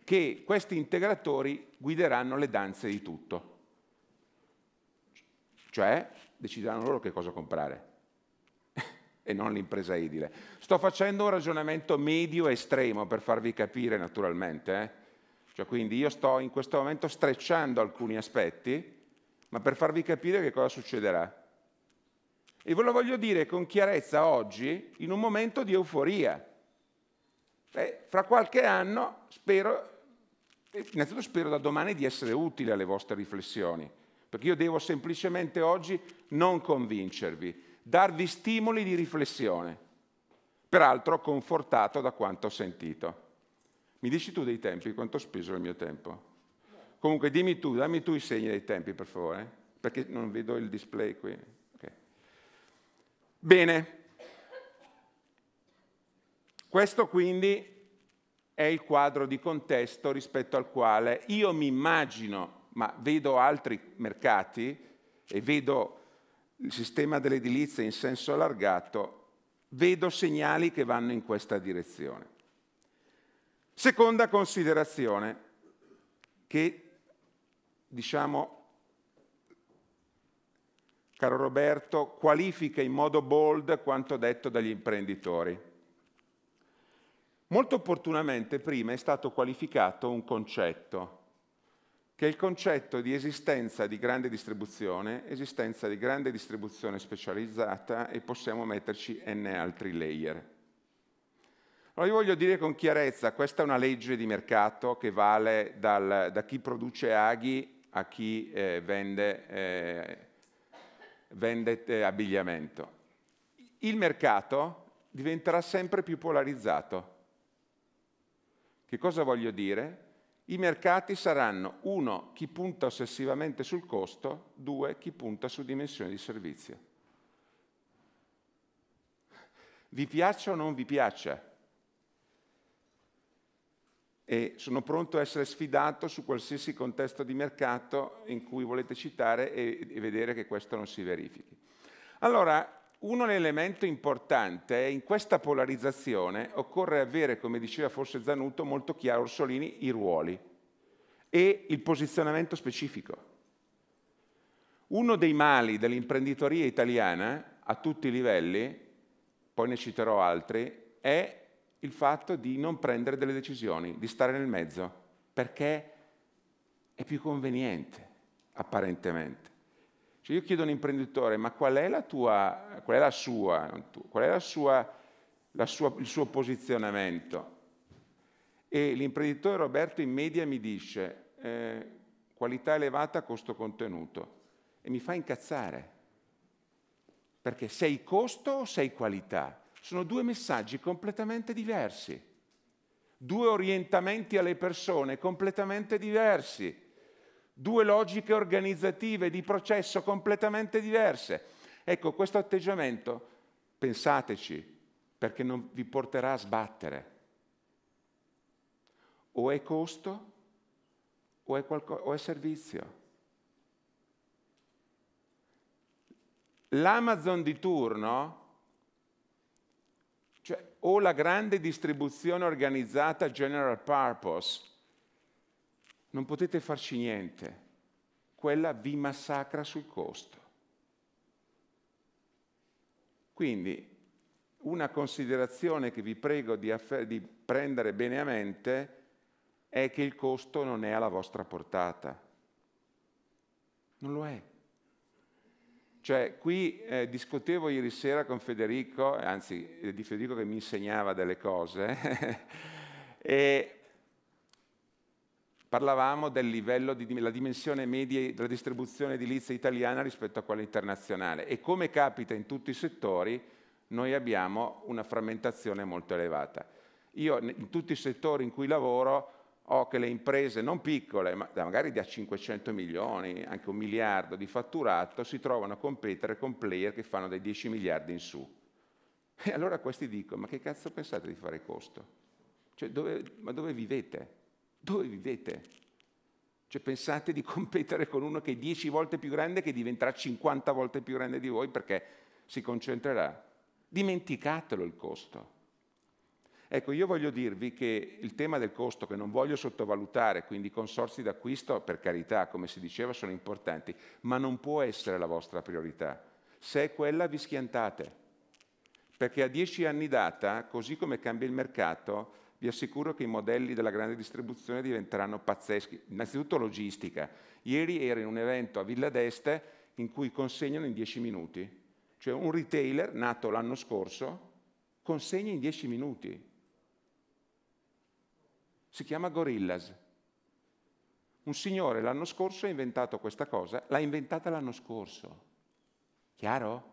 che questi integratori guideranno le danze di tutto. Cioè, decideranno loro che cosa comprare e non l'impresa edile. Sto facendo un ragionamento medio estremo per farvi capire naturalmente. Eh? Cioè, quindi io sto in questo momento strecciando alcuni aspetti, ma per farvi capire che cosa succederà. E ve lo voglio dire con chiarezza oggi, in un momento di euforia. Beh, fra qualche anno spero, innanzitutto spero da domani di essere utile alle vostre riflessioni perché io devo semplicemente oggi non convincervi, darvi stimoli di riflessione, peraltro confortato da quanto ho sentito. Mi dici tu dei tempi, quanto ho speso il mio tempo? Comunque dimmi tu, dammi tu i segni dei tempi per favore, perché non vedo il display qui. Okay. Bene, questo quindi è il quadro di contesto rispetto al quale io mi immagino ma vedo altri mercati e vedo il sistema dell'edilizia in senso allargato, vedo segnali che vanno in questa direzione. Seconda considerazione che, diciamo, caro Roberto, qualifica in modo bold quanto detto dagli imprenditori. Molto opportunamente prima è stato qualificato un concetto, che il concetto di esistenza di grande distribuzione, esistenza di grande distribuzione specializzata e possiamo metterci n altri layer. Allora io voglio dire con chiarezza, questa è una legge di mercato che vale dal, da chi produce aghi a chi eh, vende, eh, vende eh, abbigliamento. Il mercato diventerà sempre più polarizzato. Che cosa voglio dire? i mercati saranno uno, chi punta ossessivamente sul costo, due, chi punta su dimensioni di servizio. Vi piaccia o non vi piaccia? E sono pronto a essere sfidato su qualsiasi contesto di mercato in cui volete citare e vedere che questo non si verifichi. Allora, uno elemento importante è in questa polarizzazione occorre avere, come diceva forse Zanuto, molto chiaro Orsolini, i ruoli e il posizionamento specifico. Uno dei mali dell'imprenditoria italiana a tutti i livelli, poi ne citerò altri, è il fatto di non prendere delle decisioni, di stare nel mezzo, perché è più conveniente, apparentemente. Cioè io chiedo a un imprenditore, ma qual è la tua, qual è la sua, qual è la sua, la sua, il suo posizionamento? E l'imprenditore Roberto in media mi dice eh, qualità elevata, costo contenuto. E mi fa incazzare, perché sei costo o sei qualità? Sono due messaggi completamente diversi due orientamenti alle persone completamente diversi due logiche organizzative di processo completamente diverse. Ecco, questo atteggiamento, pensateci, perché non vi porterà a sbattere. O è costo o è, qualco- o è servizio. L'Amazon di turno, cioè, o la grande distribuzione organizzata general purpose, non potete farci niente, quella vi massacra sul costo. Quindi una considerazione che vi prego di, affer- di, prendere bene a mente è che il costo non è alla vostra portata. Non lo è. Cioè, qui eh, discutevo ieri sera con Federico, eh, anzi eh, di Federico che mi insegnava delle cose, e parlavamo del livello della di, dimensione media della distribuzione edilizia italiana rispetto a quella internazionale e come capita in tutti i settori noi abbiamo una frammentazione molto elevata. Io in tutti i settori in cui lavoro ho che le imprese non piccole, ma magari da 500 milioni, anche un miliardo di fatturato, si trovano a competere con player che fanno dai 10 miliardi in su. E allora questi dicono, ma che cazzo pensate di fare costo? Cioè, dove, ma dove vivete? Dove vivete? Cioè pensate di competere con uno che è 10 volte più grande che diventerà 50 volte più grande di voi perché si concentrerà. Dimenticatelo il costo. Ecco, io voglio dirvi che il tema del costo, che non voglio sottovalutare, quindi i consorzi d'acquisto, per carità, come si diceva, sono importanti, ma non può essere la vostra priorità. Se è quella, vi schiantate. Perché a dieci anni data, così come cambia il mercato, vi assicuro che i modelli della grande distribuzione diventeranno pazzeschi. Innanzitutto logistica. Ieri ero in un evento a Villa d'Este in cui consegnano in 10 minuti. Cioè un retailer nato l'anno scorso consegna in 10 minuti. Si chiama Gorillas. Un signore l'anno scorso ha inventato questa cosa, l'ha inventata l'anno scorso. Chiaro?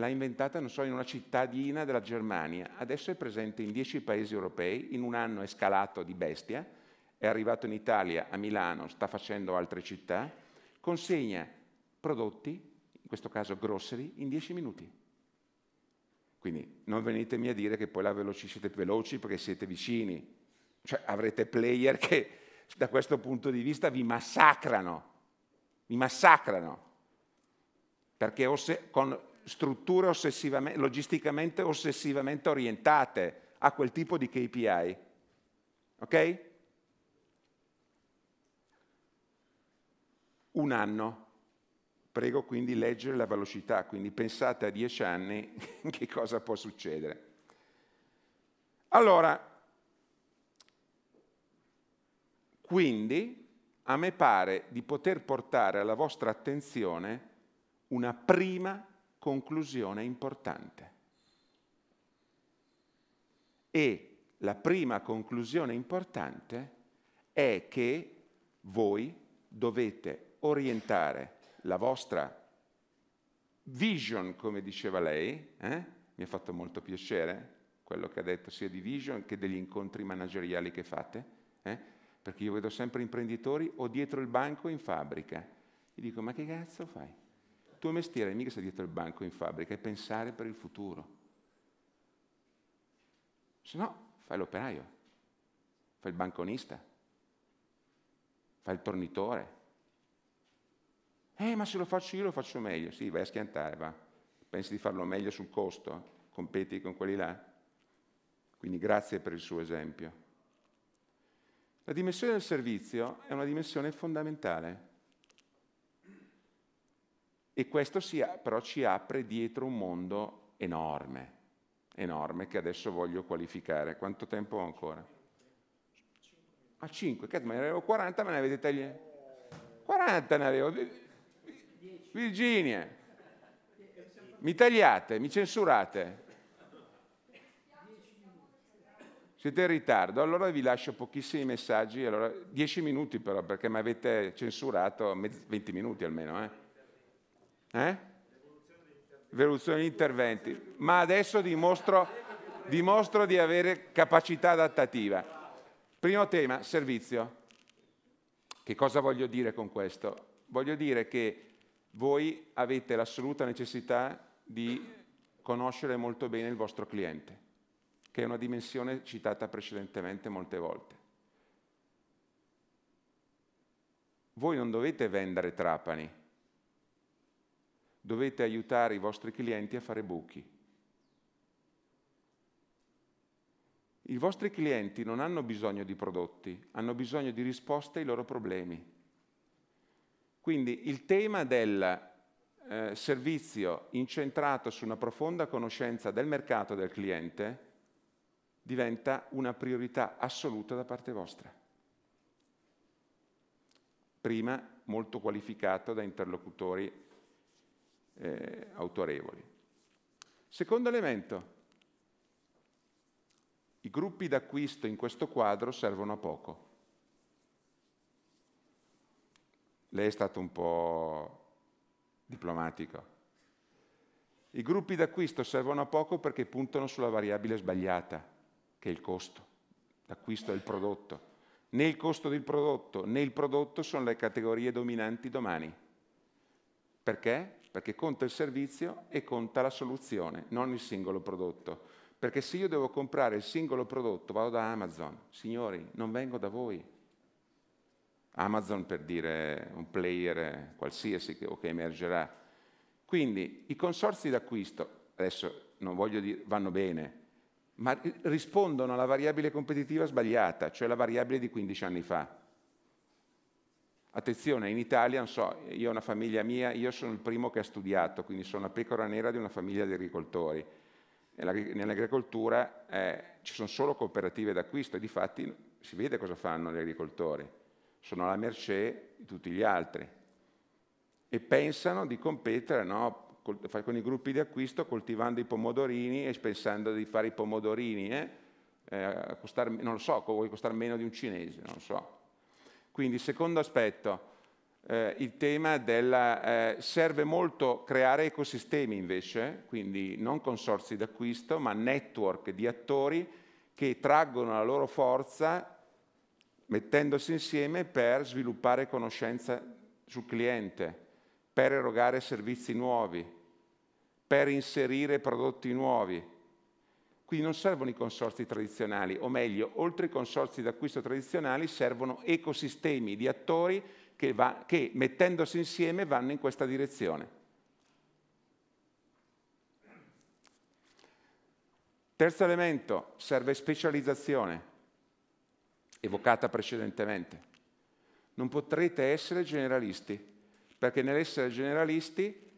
l'ha inventata, non so, in una cittadina della Germania, adesso è presente in dieci paesi europei, in un anno è scalato di bestia, è arrivato in Italia, a Milano, sta facendo altre città, consegna prodotti, in questo caso grocery, in dieci minuti. Quindi non venitemi a dire che poi la veloci siete veloci perché siete vicini, cioè avrete player che da questo punto di vista vi massacrano, vi massacrano, perché con strutture ossessivamente, logisticamente ossessivamente orientate a quel tipo di KPI. Ok? Un anno. Prego quindi leggere la velocità, quindi pensate a dieci anni che cosa può succedere. Allora, quindi a me pare di poter portare alla vostra attenzione una prima conclusione importante. E la prima conclusione importante è che voi dovete orientare la vostra vision, come diceva lei, eh? mi ha fatto molto piacere quello che ha detto sia di vision che degli incontri manageriali che fate, eh? perché io vedo sempre imprenditori o dietro il banco in fabbrica Gli dico ma che cazzo fai? tuo mestiere è mica stare dietro il banco in fabbrica, è pensare per il futuro. Se no, fai l'operaio, fai il banconista, fai il tornitore. Eh, ma se lo faccio io lo faccio meglio. Sì, vai a schiantare, va. Pensi di farlo meglio sul costo? Competi con quelli là? Quindi grazie per il suo esempio. La dimensione del servizio è una dimensione fondamentale e questo si, però ci apre dietro un mondo enorme, enorme, che adesso voglio qualificare. Quanto tempo ho ancora? A 5, ma ne avevo 40, me ne avete tagliati. 40 ne avevo. Virginia, mi tagliate, mi censurate. Siete in ritardo, allora vi lascio pochissimi messaggi, allora, minuti però, perché mi avete censurato 20 minuti almeno. Eh? Eh? L'evoluzione degli interventi. Ma adesso dimostro, dimostro di avere capacità adattativa. Primo tema, servizio. Che cosa voglio dire con questo? Voglio dire che voi avete l'assoluta necessità di conoscere molto bene il vostro cliente, che è una dimensione citata precedentemente molte volte. Voi non dovete vendere Trapani, dovete aiutare i vostri clienti a fare buchi. I vostri clienti non hanno bisogno di prodotti, hanno bisogno di risposte ai loro problemi. Quindi il tema del eh, servizio incentrato su una profonda conoscenza del mercato del cliente diventa una priorità assoluta da parte vostra. Prima molto qualificato da interlocutori eh, autorevoli. Secondo elemento, i gruppi d'acquisto in questo quadro servono a poco. Lei è stato un po' diplomatico. I gruppi d'acquisto servono a poco perché puntano sulla variabile sbagliata, che è il costo. L'acquisto del prodotto. Né il costo del prodotto né il prodotto sono le categorie dominanti domani. Perché? perché conta il servizio e conta la soluzione, non il singolo prodotto. Perché se io devo comprare il singolo prodotto, vado da Amazon, signori, non vengo da voi. Amazon per dire un player eh, qualsiasi che, o che emergerà. Quindi i consorzi d'acquisto, adesso non voglio dire vanno bene, ma rispondono alla variabile competitiva sbagliata, cioè la variabile di 15 anni fa. Attenzione, in Italia, non so, io ho una famiglia mia, io sono il primo che ha studiato, quindi sono la pecora nera di una famiglia di agricoltori. Nell'agricoltura eh, ci sono solo cooperative d'acquisto e di fatti si vede cosa fanno gli agricoltori. Sono alla mercé di tutti gli altri e pensano di competere no, con i gruppi di acquisto coltivando i pomodorini e pensando di fare i pomodorini, eh, eh, costar, non lo so, vuoi costare meno di un cinese, non lo so quindi, secondo aspetto, eh, il tema del... Eh, serve molto creare ecosistemi invece, quindi non consorsi d'acquisto, ma network di attori che traggono la loro forza mettendosi insieme per sviluppare conoscenza sul cliente, per erogare servizi nuovi, per inserire prodotti nuovi quindi non servono i consorzi tradizionali, o meglio, oltre ai consorzi d'acquisto tradizionali servono ecosistemi di attori che, va, che mettendosi insieme vanno in questa direzione. Terzo elemento, serve specializzazione, evocata precedentemente. Non potrete essere generalisti, perché nell'essere generalisti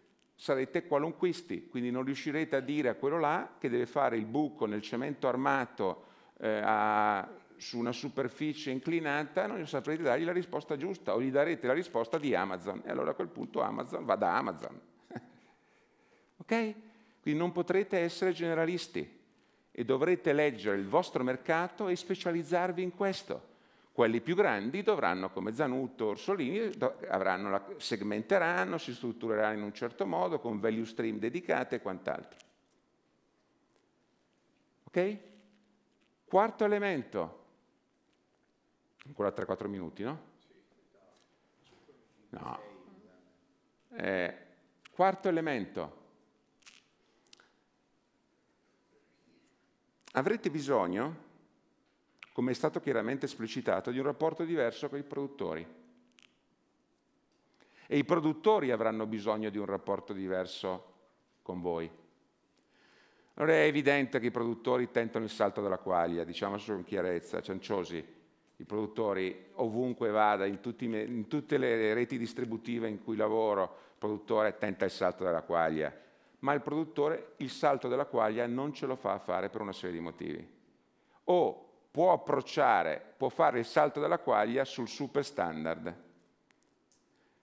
sarete qualunquisti, quindi non riuscirete a dire a quello là che deve fare il buco nel cemento armato eh, a, su una superficie inclinata, non saprete dargli la risposta giusta o gli darete la risposta di Amazon. E allora a quel punto Amazon va da Amazon. ok? Quindi non potrete essere generalisti e dovrete leggere il vostro mercato e specializzarvi in questo quelli più grandi dovranno, come Zanutto, Orsolini, la, segmenteranno, si struttureranno in un certo modo, con value stream dedicate e quant'altro. Ok? Quarto elemento. Ancora 3-4 minuti, no? No. Eh, quarto elemento. Avrete bisogno come è stato chiaramente esplicitato, di un rapporto diverso con i produttori. E i produttori avranno bisogno di un rapporto diverso con voi. Allora è evidente che i produttori tentano il salto della quaglia, diciamocelo con chiarezza, cianciosi, i produttori ovunque vada, in, tutti, in, tutte le reti distributive in cui lavoro, il produttore tenta il salto della quaglia, ma il produttore il salto della quaglia non ce lo fa fare per una serie di motivi. O può approcciare, può fare il salto della quaglia sul super standard.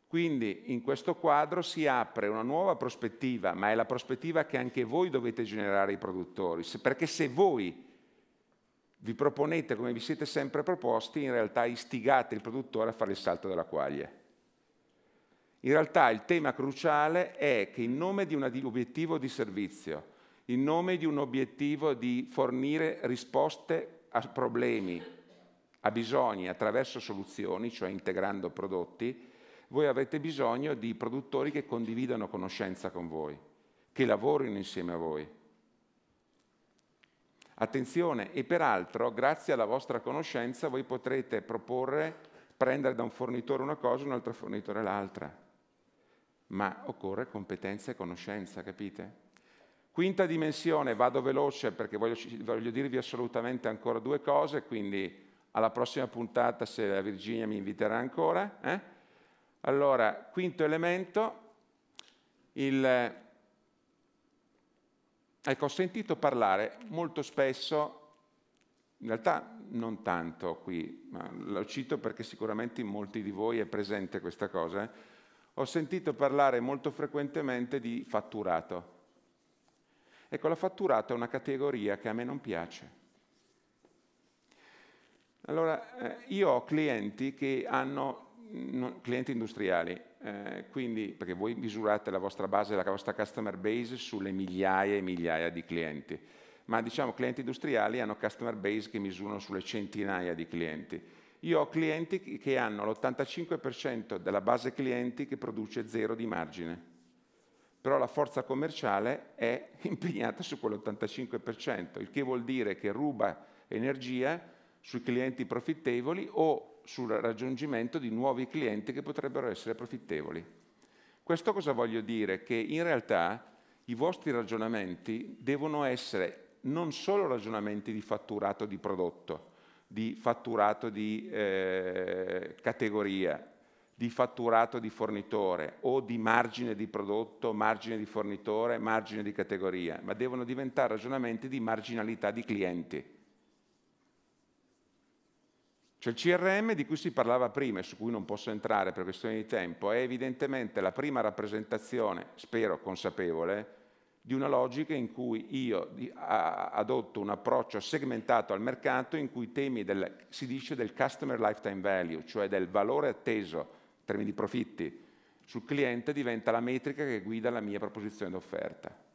Quindi in questo quadro si apre una nuova prospettiva, ma è la prospettiva che anche voi dovete generare i produttori, perché se voi vi proponete come vi siete sempre proposti, in realtà istigate il produttore a fare il salto della quaglia. In realtà il tema cruciale è che in nome di un obiettivo di servizio, in nome di un obiettivo di fornire risposte a problemi, a bisogni attraverso soluzioni, cioè integrando prodotti, voi avete bisogno di produttori che condividano conoscenza con voi, che lavorino insieme a voi. Attenzione, e peraltro, grazie alla vostra conoscenza, voi potrete proporre, prendere da un fornitore una cosa e un altro fornitore l'altra. Ma occorre competenza e conoscenza, capite? Quinta dimensione, vado veloce perché voglio, voglio dirvi assolutamente ancora due cose, quindi alla prossima puntata se la Virginia mi inviterà ancora. Eh? Allora, quinto elemento, il, Ecco, ho sentito parlare molto spesso, in realtà non tanto qui, ma lo cito perché sicuramente in molti di voi è presente questa cosa, eh? ho sentito parlare molto frequentemente di fatturato. Ecco, la fatturata è una categoria che a me non piace. Allora, eh, io ho clienti che hanno, mm, clienti industriali, eh, quindi, perché voi misurate la vostra base, la vostra customer base sulle migliaia e migliaia di clienti, ma diciamo clienti industriali hanno customer base che misurano sulle centinaia di clienti. Io ho clienti che hanno l'85% della base clienti che produce zero di margine però la forza commerciale è impegnata su quell'85%, il che vuol dire che ruba energia sui clienti profittevoli o sul raggiungimento di nuovi clienti che potrebbero essere profittevoli. Questo cosa voglio dire? Che in realtà i vostri ragionamenti devono essere non solo ragionamenti di fatturato di prodotto, di fatturato di eh, categoria, di fatturato di fornitore o di margine di prodotto, margine di fornitore, margine di categoria, ma devono diventare ragionamenti di marginalità di clienti. Cioè il CRM di cui si parlava prima e su cui non posso entrare per questioni di tempo è evidentemente la prima rappresentazione, spero consapevole, di una logica in cui io adotto un approccio segmentato al mercato in cui temi del, si dice del customer lifetime value, cioè del valore atteso termini di profitti, sul cliente diventa la metrica che guida la mia proposizione d'offerta.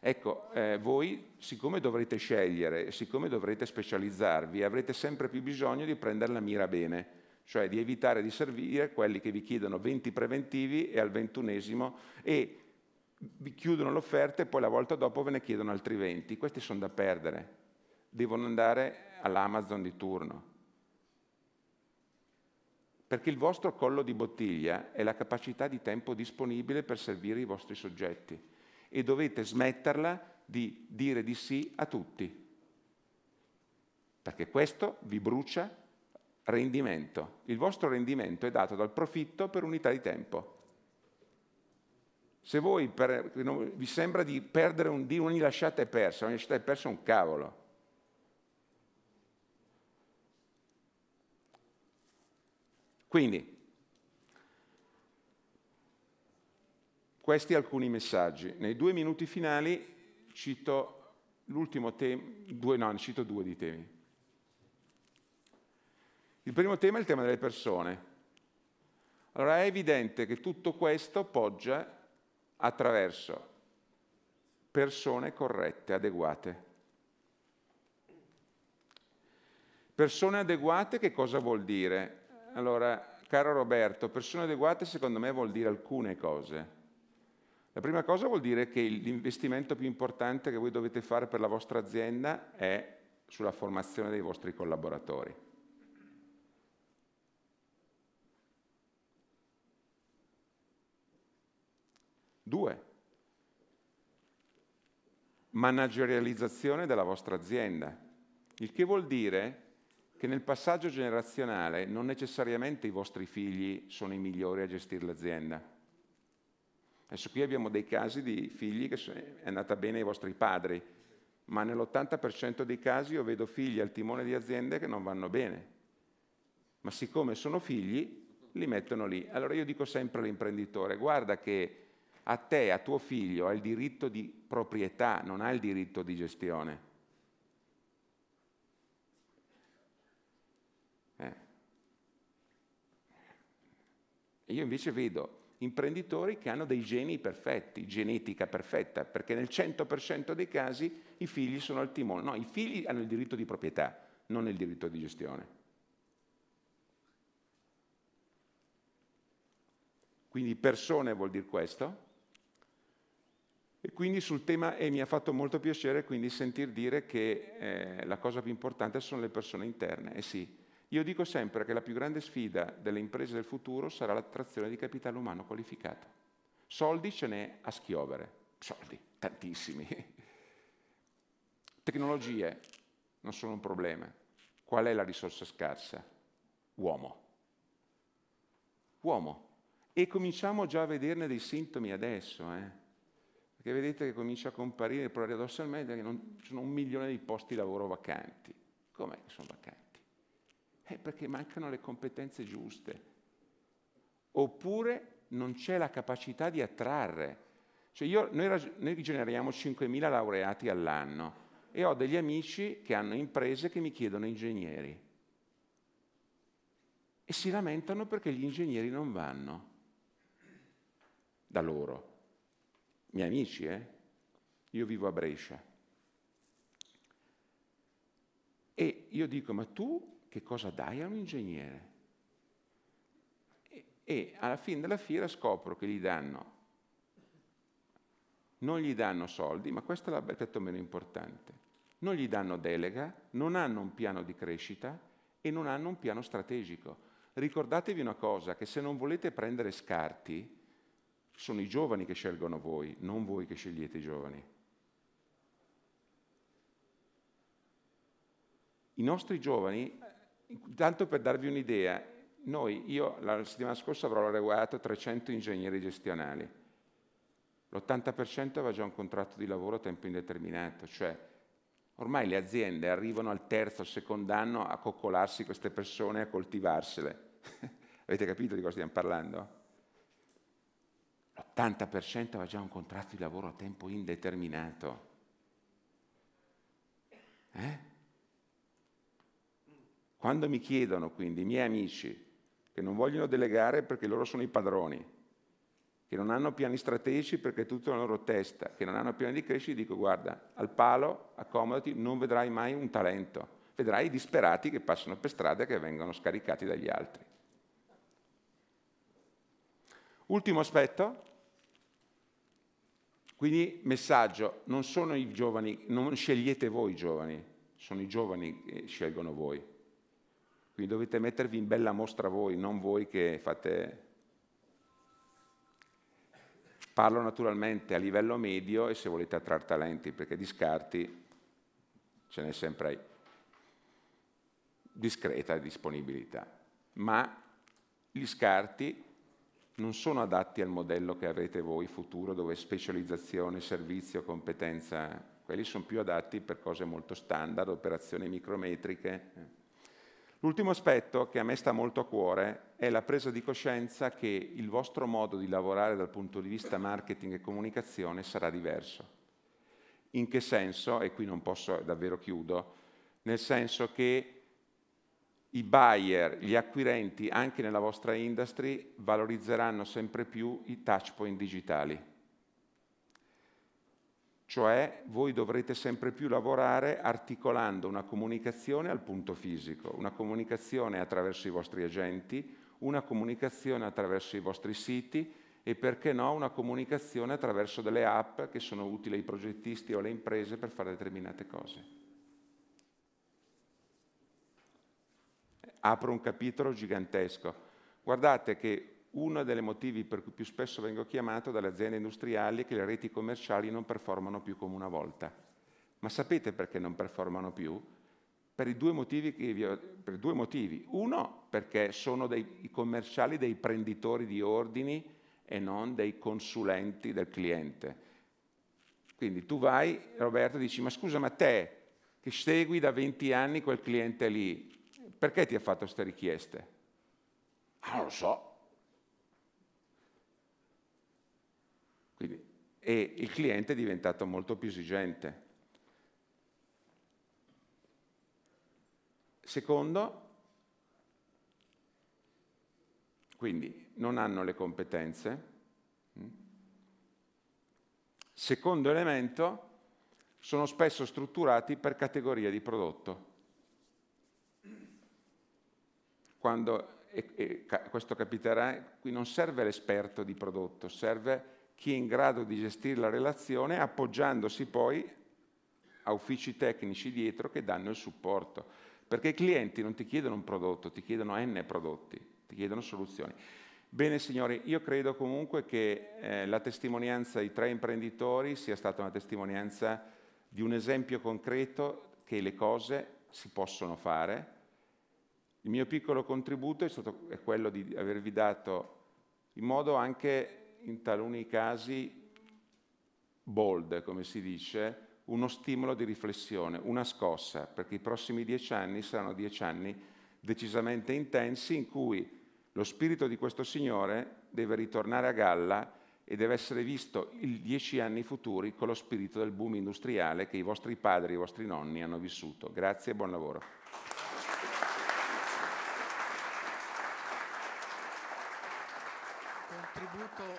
Ecco, eh, voi siccome dovrete scegliere, siccome dovrete specializzarvi, avrete sempre più bisogno di prendere la mira bene, cioè di evitare di servire quelli che vi chiedono 20 preventivi e al ventunesimo e vi chiudono l'offerta e poi la volta dopo ve ne chiedono altri 20. Questi sono da perdere, devono andare all'Amazon di turno perché il vostro collo di bottiglia è la capacità di tempo disponibile per servire i vostri soggetti e dovete smetterla di dire di sì a tutti, perché questo vi brucia rendimento. Il vostro rendimento è dato dal profitto per unità di tempo. Se voi per, vi sembra di perdere un D, non gli lasciate persa, non gli lasciate persa un cavolo. Quindi, questi alcuni messaggi. Nei due minuti finali cito l'ultimo tema, due, no, ne cito due di temi. Il primo tema è il tema delle persone. Allora è evidente che tutto questo poggia attraverso persone corrette, adeguate. Persone adeguate che cosa vuol dire? Allora, caro Roberto, persone adeguate secondo me vuol dire alcune cose. La prima cosa vuol dire che l'investimento più importante che voi dovete fare per la vostra azienda è sulla formazione dei vostri collaboratori. Due, managerializzazione della vostra azienda, il che vuol dire che nel passaggio generazionale non necessariamente i vostri figli sono i migliori a gestire l'azienda. Adesso qui abbiamo dei casi di figli che è andata bene ai vostri padri, ma nell'80% dei casi io vedo figli al timone di aziende che non vanno bene. Ma siccome sono figli, li mettono lì. Allora io dico sempre all'imprenditore, guarda che a te, a tuo figlio, ha il diritto di proprietà, non ha il diritto di gestione. E io invece vedo imprenditori che hanno dei geni perfetti, genetica perfetta, perché nel 100% dei casi i figli sono al timone. No, i figli hanno il diritto di proprietà, non il diritto di gestione. Quindi persone vuol dire questo. E quindi sul tema, e mi ha fatto molto piacere quindi sentir dire che eh, la cosa più importante sono le persone interne. Eh sì, io dico sempre che la più grande sfida delle imprese del futuro sarà l'attrazione di capitale umano qualificato. Soldi ce n'è a schiovere, soldi, tantissimi. Tecnologie non sono un problema. Qual è la risorsa scarsa? Uomo. Uomo. E cominciamo già a vederne dei sintomi adesso, eh? perché vedete che comincia a comparire paradossalmente che non, ci sono un milione di posti di lavoro vacanti. Com'è che sono vacanti? È eh, perché mancano le competenze giuste. Oppure non c'è la capacità di attrarre. Cioè io, noi, noi generiamo 5.000 laureati all'anno e ho degli amici che hanno imprese che mi chiedono ingegneri e si lamentano perché gli ingegneri non vanno da loro. Miei amici, eh? Io vivo a Brescia. E io dico, ma tu che cosa dai a un ingegnere? E, e alla fine della fiera scopro che gli danno, non gli danno soldi, ma questo è l'aspetto meno importante, non gli danno delega, non hanno un piano di crescita e non hanno un piano strategico. Ricordatevi una cosa, che se non volete prendere scarti, sono i giovani che scelgono voi, non voi che scegliete i giovani. I nostri giovani Intanto per darvi un'idea, noi, io la settimana scorsa avrò laureato 300 ingegneri gestionali, l'80% aveva già un contratto di lavoro a tempo indeterminato, cioè ormai le aziende arrivano al terzo o secondo anno a coccolarsi queste persone, a coltivarsele. Avete capito di cosa stiamo parlando? L'80% aveva già un contratto di lavoro a tempo indeterminato. Eh? Quando mi chiedono quindi i miei amici che non vogliono delegare perché loro sono i padroni, che non hanno piani strategici perché è tutta la loro testa, che non hanno piani di crescita, dico guarda, al palo, accomodati, non vedrai mai un talento, vedrai i disperati che passano per strada e che vengono scaricati dagli altri. Ultimo aspetto, quindi messaggio, non sono i giovani, non scegliete voi i giovani, sono i giovani che scelgono voi. Quindi dovete mettervi in bella mostra voi, non voi che fate... Parlo naturalmente a livello medio e se volete attrarre talenti, perché di scarti ce n'è sempre discreta disponibilità. Ma gli scarti non sono adatti al modello che avrete voi futuro, dove specializzazione, servizio, competenza, quelli sono più adatti per cose molto standard, operazioni micrometriche. Eh. L'ultimo aspetto che a me sta molto a cuore è la presa di coscienza che il vostro modo di lavorare dal punto di vista marketing e comunicazione sarà diverso. In che senso? E qui non posso, davvero chiudo, nel senso che i buyer, gli acquirenti anche nella vostra industry valorizzeranno sempre più i touch point digitali cioè voi dovrete sempre più lavorare articolando una comunicazione al punto fisico, una comunicazione attraverso i vostri agenti, una comunicazione attraverso i vostri siti e perché no una comunicazione attraverso delle app che sono utili ai progettisti o alle imprese per fare determinate cose. Apro un capitolo gigantesco. Guardate che uno dei motivi per cui più spesso vengo chiamato dalle aziende industriali è che le reti commerciali non performano più come una volta. Ma sapete perché non performano più? Per due motivi. Ho, per due motivi. Uno, perché sono dei, i commerciali dei prenditori di ordini e non dei consulenti del cliente. Quindi tu vai, Roberto, e dici, ma scusa, ma te che segui da 20 anni quel cliente lì, perché ti ha fatto queste richieste? Ah, non lo so, e il cliente è diventato molto più esigente. Secondo, quindi non hanno le competenze. Secondo elemento, sono spesso strutturati per categoria di prodotto. Quando, e, e, questo capiterà, qui non serve l'esperto di prodotto, serve chi è in grado di gestire la relazione appoggiandosi poi a uffici tecnici dietro che danno il supporto. Perché i clienti non ti chiedono un prodotto, ti chiedono n prodotti, ti chiedono soluzioni. Bene signori, io credo comunque che eh, la testimonianza di tre imprenditori sia stata una testimonianza di un esempio concreto che le cose si possono fare. Il mio piccolo contributo è, stato, è quello di avervi dato in modo anche in taluni casi bold, come si dice, uno stimolo di riflessione, una scossa, perché i prossimi dieci anni saranno dieci anni decisamente intensi in cui lo spirito di questo Signore deve ritornare a galla e deve essere visto i dieci anni futuri con lo spirito del boom industriale che i vostri padri e i vostri nonni hanno vissuto. Grazie e buon lavoro.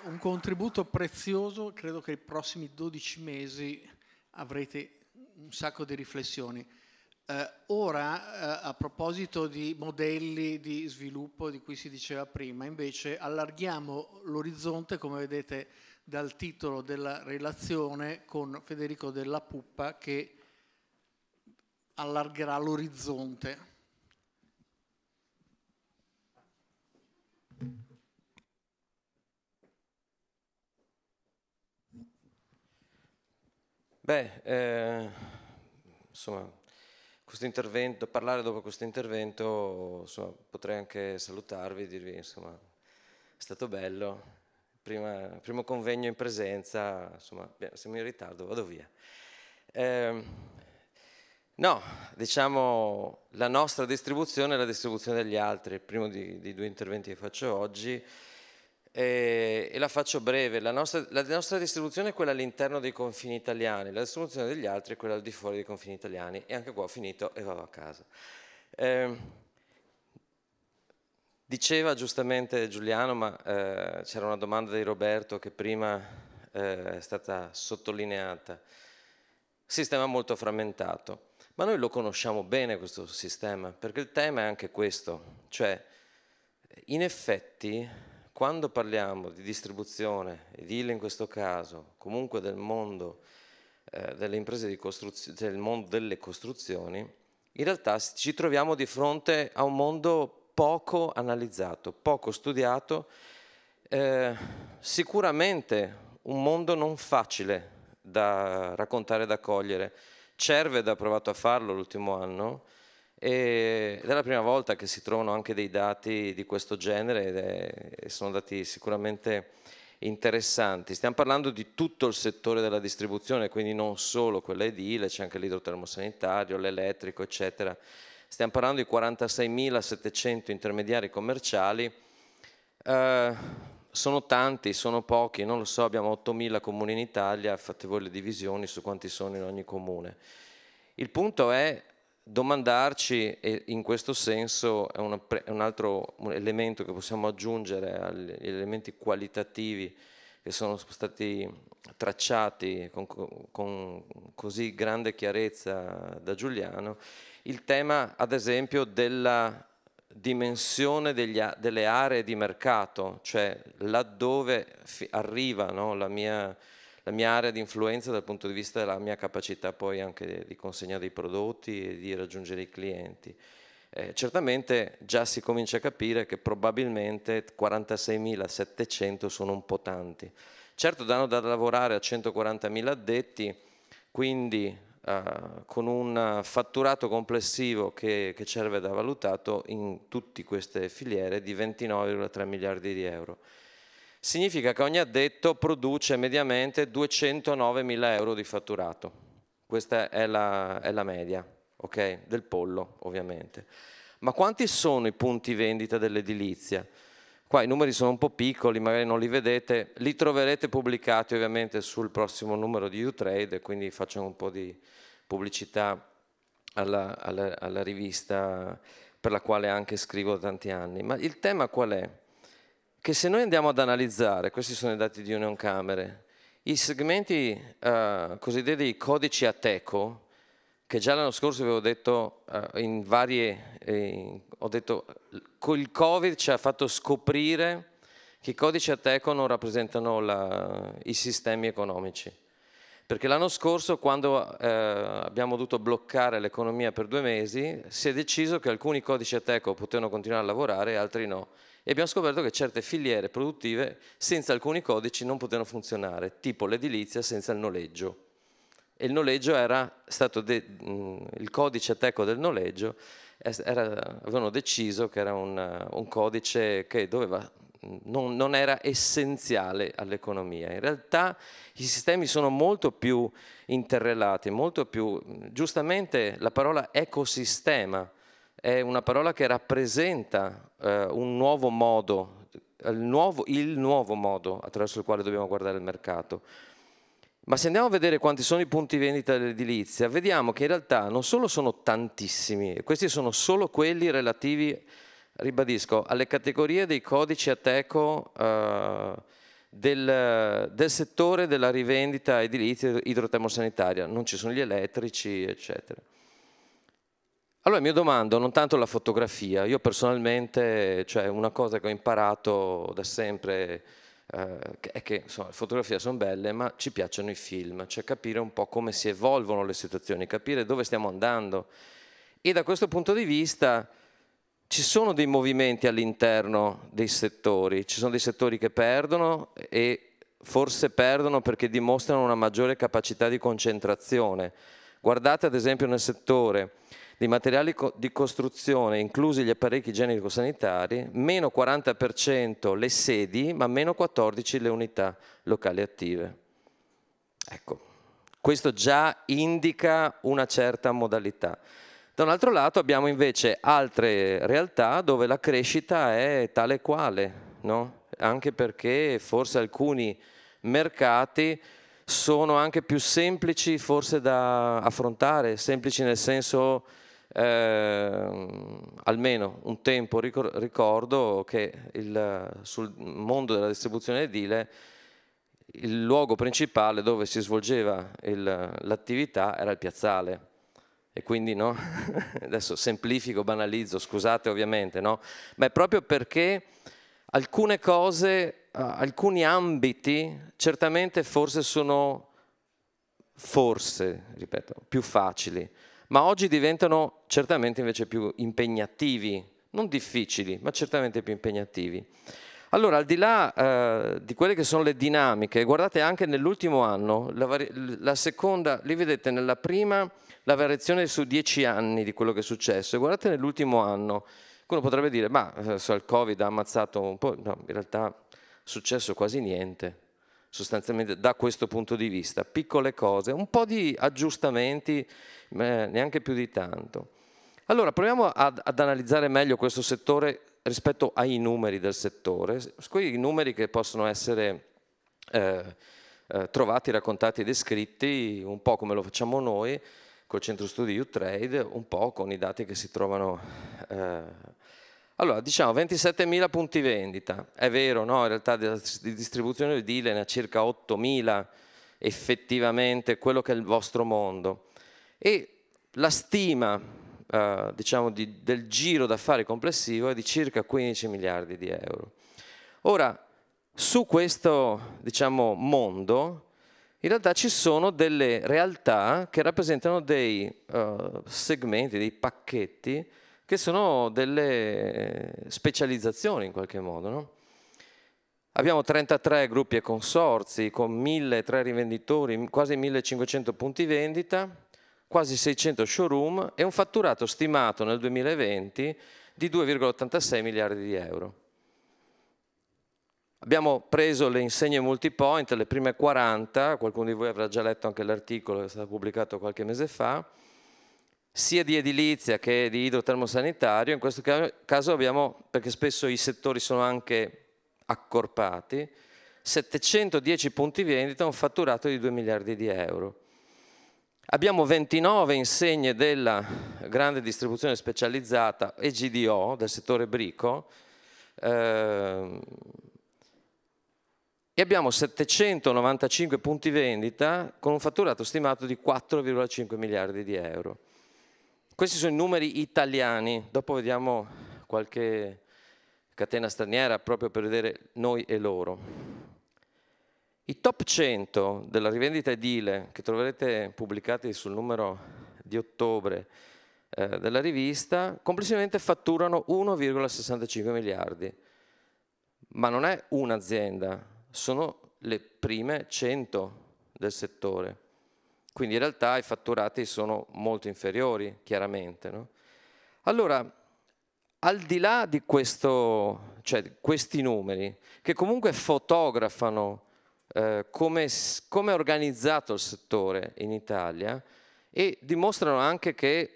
un contributo prezioso, credo che i prossimi 12 mesi avrete un sacco di riflessioni. Eh, ora, eh, a proposito di modelli di sviluppo di cui si diceva prima, invece allarghiamo l'orizzonte, come vedete dal titolo della relazione, con Federico Della Puppa che allargherà l'orizzonte. Beh, eh, insomma, questo intervento, parlare dopo questo intervento, insomma, potrei anche salutarvi e dirvi, insomma, è stato bello. Prima, primo convegno in presenza, insomma, siamo in ritardo, vado via. Eh, no, diciamo, la nostra distribuzione è la distribuzione degli altri, il primo dei due interventi che faccio oggi e, eh, e la faccio breve, la nostra, la nostra distribuzione è quella all'interno dei confini italiani, la distribuzione degli altri è quella al di fuori dei confini italiani e anche qua ho finito e vado a casa. Eh, diceva giustamente Giuliano, ma eh, c'era una domanda di Roberto che prima eh, è stata sottolineata, sistema molto frammentato, ma noi lo conosciamo bene questo sistema, perché il tema è anche questo, cioè in effetti quando parliamo di distribuzione edile in questo caso, comunque del mondo eh, delle imprese di costruzione, del mondo delle costruzioni, in realtà ci troviamo di fronte a un mondo poco analizzato, poco studiato, eh, sicuramente un mondo non facile da raccontare e da cogliere. Cerved ha provato a farlo l'ultimo anno, e ed è la prima volta che si trovano anche dei dati di questo genere e sono dati sicuramente interessanti. Stiamo parlando di tutto il settore della distribuzione, quindi non solo quella edile, c'è anche l'idrotermosanitario, l'elettrico, eccetera. Stiamo parlando di 46.700 intermediari commerciali. Eh, sono tanti, sono pochi, non lo so, abbiamo 8.000 comuni in Italia, fate voi le divisioni su quanti sono in ogni comune. Il punto è domandarci, e in questo senso è, una, è un altro elemento che possiamo aggiungere agli elementi qualitativi che sono stati tracciati con, con, così grande chiarezza da Giuliano, il tema ad esempio della dimensione degli, delle aree di mercato, cioè laddove arriva no, la mia la mia area di influenza dal punto di vista della mia capacità poi anche di consegnare i prodotti e di raggiungere i clienti. Eh, certamente già si comincia a capire che probabilmente 46.700 sono un po' tanti. Certo danno da lavorare a 140.000 addetti, quindi Uh, con un fatturato complessivo che, che, serve da valutato in tutte queste filiere di 29,3 miliardi di euro significa che ogni addetto produce mediamente 209.000 euro di fatturato. Questa è la, è la media, okay? Del pollo, ovviamente. Ma quanti sono i punti vendita dell'edilizia? Qua i numeri sono un po' piccoli, magari non li vedete, li troverete pubblicati ovviamente sul prossimo numero di Utrade, quindi facciamo un po' di pubblicità alla, alla, alla rivista per la quale anche scrivo da tanti anni. Ma il tema qual è? che se noi andiamo ad analizzare, questi sono i dati di Union Camere, i segmenti eh, cosiddetti codici ateco, che già l'anno scorso avevo detto eh, in varie, eh, ho detto, il Covid ci ha fatto scoprire che i codici ateco non rappresentano la, i sistemi economici. Perché l'anno scorso, quando eh, abbiamo dovuto bloccare l'economia per due mesi, si è deciso che alcuni codici ateco potevano continuare a lavorare e altri no e abbiamo scoperto che certe filiere produttive senza alcuni codici non potevano funzionare, tipo l'edilizia senza il noleggio. E il noleggio era stato, il codice teco del noleggio era, avevano deciso che era un, un codice che doveva, non, non, era essenziale all'economia. In realtà i sistemi sono molto più interrelati, molto più, giustamente la parola ecosistema è una parola che rappresenta eh, un nuovo modo, il nuovo, il nuovo modo attraverso il quale dobbiamo guardare il mercato. Ma se andiamo a vedere quanti sono i punti vendita dell'edilizia, vediamo che in realtà non solo sono tantissimi, questi sono solo quelli relativi, ribadisco, alle categorie dei codici ateco eh, del, del, settore della rivendita edilizia idrotermosanitaria, non ci sono gli elettrici, eccetera. Allora mi domando, non tanto la fotografia, io personalmente, cioè una cosa che ho imparato da sempre eh, è che insomma, le fotografie sono belle, ma ci piacciono i film, cioè capire un po' come si evolvono le situazioni, capire dove stiamo andando. E da questo punto di vista ci sono dei movimenti all'interno dei settori, ci sono dei settori che perdono e forse perdono perché dimostrano una maggiore capacità di concentrazione. Guardate ad esempio nel settore di materiali co- di costruzione, inclusi gli apparecchi igienico-sanitari, meno 40% le sedi, ma meno 14% le unità locali attive. Ecco, questo già indica una certa modalità. Da un altro lato abbiamo invece altre realtà dove la crescita è tale e quale, no? anche perché forse alcuni mercati sono anche più semplici forse da affrontare, semplici nel senso eh, almeno un tempo ricordo che il, sul mondo della distribuzione edile il luogo principale dove si svolgeva l'attività era il piazzale e quindi no? adesso semplifico, banalizzo, scusate ovviamente, no? ma è proprio perché alcune cose, alcuni ambiti certamente forse sono forse, ripeto, più facili, ma oggi diventano certamente invece più impegnativi, non difficili, ma certamente più impegnativi. Allora, al di là eh, di quelle che sono le dinamiche, guardate anche nell'ultimo anno, la, la, seconda, lì vedete nella prima la variazione su dieci anni di quello che è successo, e guardate nell'ultimo anno, uno potrebbe dire, ma eh, il Covid ha ammazzato un po', no, in realtà è successo quasi niente, sostanzialmente da questo punto di vista, piccole cose, un po' di aggiustamenti, eh, neanche più di tanto. Allora proviamo ad, ad, analizzare meglio questo settore rispetto ai numeri del settore, quei numeri che possono essere eh, eh, trovati, raccontati e descritti un po' come lo facciamo noi col centro studi U-Trade, un po' con i dati che si trovano eh, allora, diciamo 27.000 punti vendita, è vero, no? in realtà di distribuzione di ne è circa 8.000 effettivamente, quello che è il vostro mondo. E la stima eh, diciamo di, del giro d'affari complessivo è di circa 15 miliardi di euro. Ora, su questo diciamo, mondo in realtà ci sono delle realtà che rappresentano dei eh, segmenti, dei pacchetti che sono delle eh, specializzazioni in qualche modo. No? Abbiamo 33 gruppi e consorzi con 1.300 rivenditori, quasi 1.500 punti vendita, quasi 600 showroom e un fatturato stimato nel 2020 di 2,86 miliardi di euro. Abbiamo preso le insegne multipoint, le prime 40, qualcuno di voi avrà già letto anche l'articolo che è stato pubblicato qualche mese fa, sia di edilizia che di idrotermosanitario, in questo caso abbiamo, perché spesso i settori sono anche accorpati, 710 punti vendita un fatturato di 2 miliardi di euro. Abbiamo 29 insegne della grande distribuzione specializzata e GDO del settore brico ehm, e abbiamo 795 punti vendita con un fatturato stimato di 4,5 miliardi di euro. Questi sono i numeri italiani, dopo vediamo qualche catena straniera proprio per vedere noi e loro. I top 100 della rivendita edile che troverete pubblicati sul numero di ottobre eh, della rivista complessivamente fatturano 1,65 miliardi, ma non è un'azienda, sono le prime 100 del settore quindi in realtà i fatturati sono molto inferiori, chiaramente. No? Allora, al di là di questo, cioè, questi numeri, che comunque fotografano eh, come, come è organizzato il settore in Italia e dimostrano anche che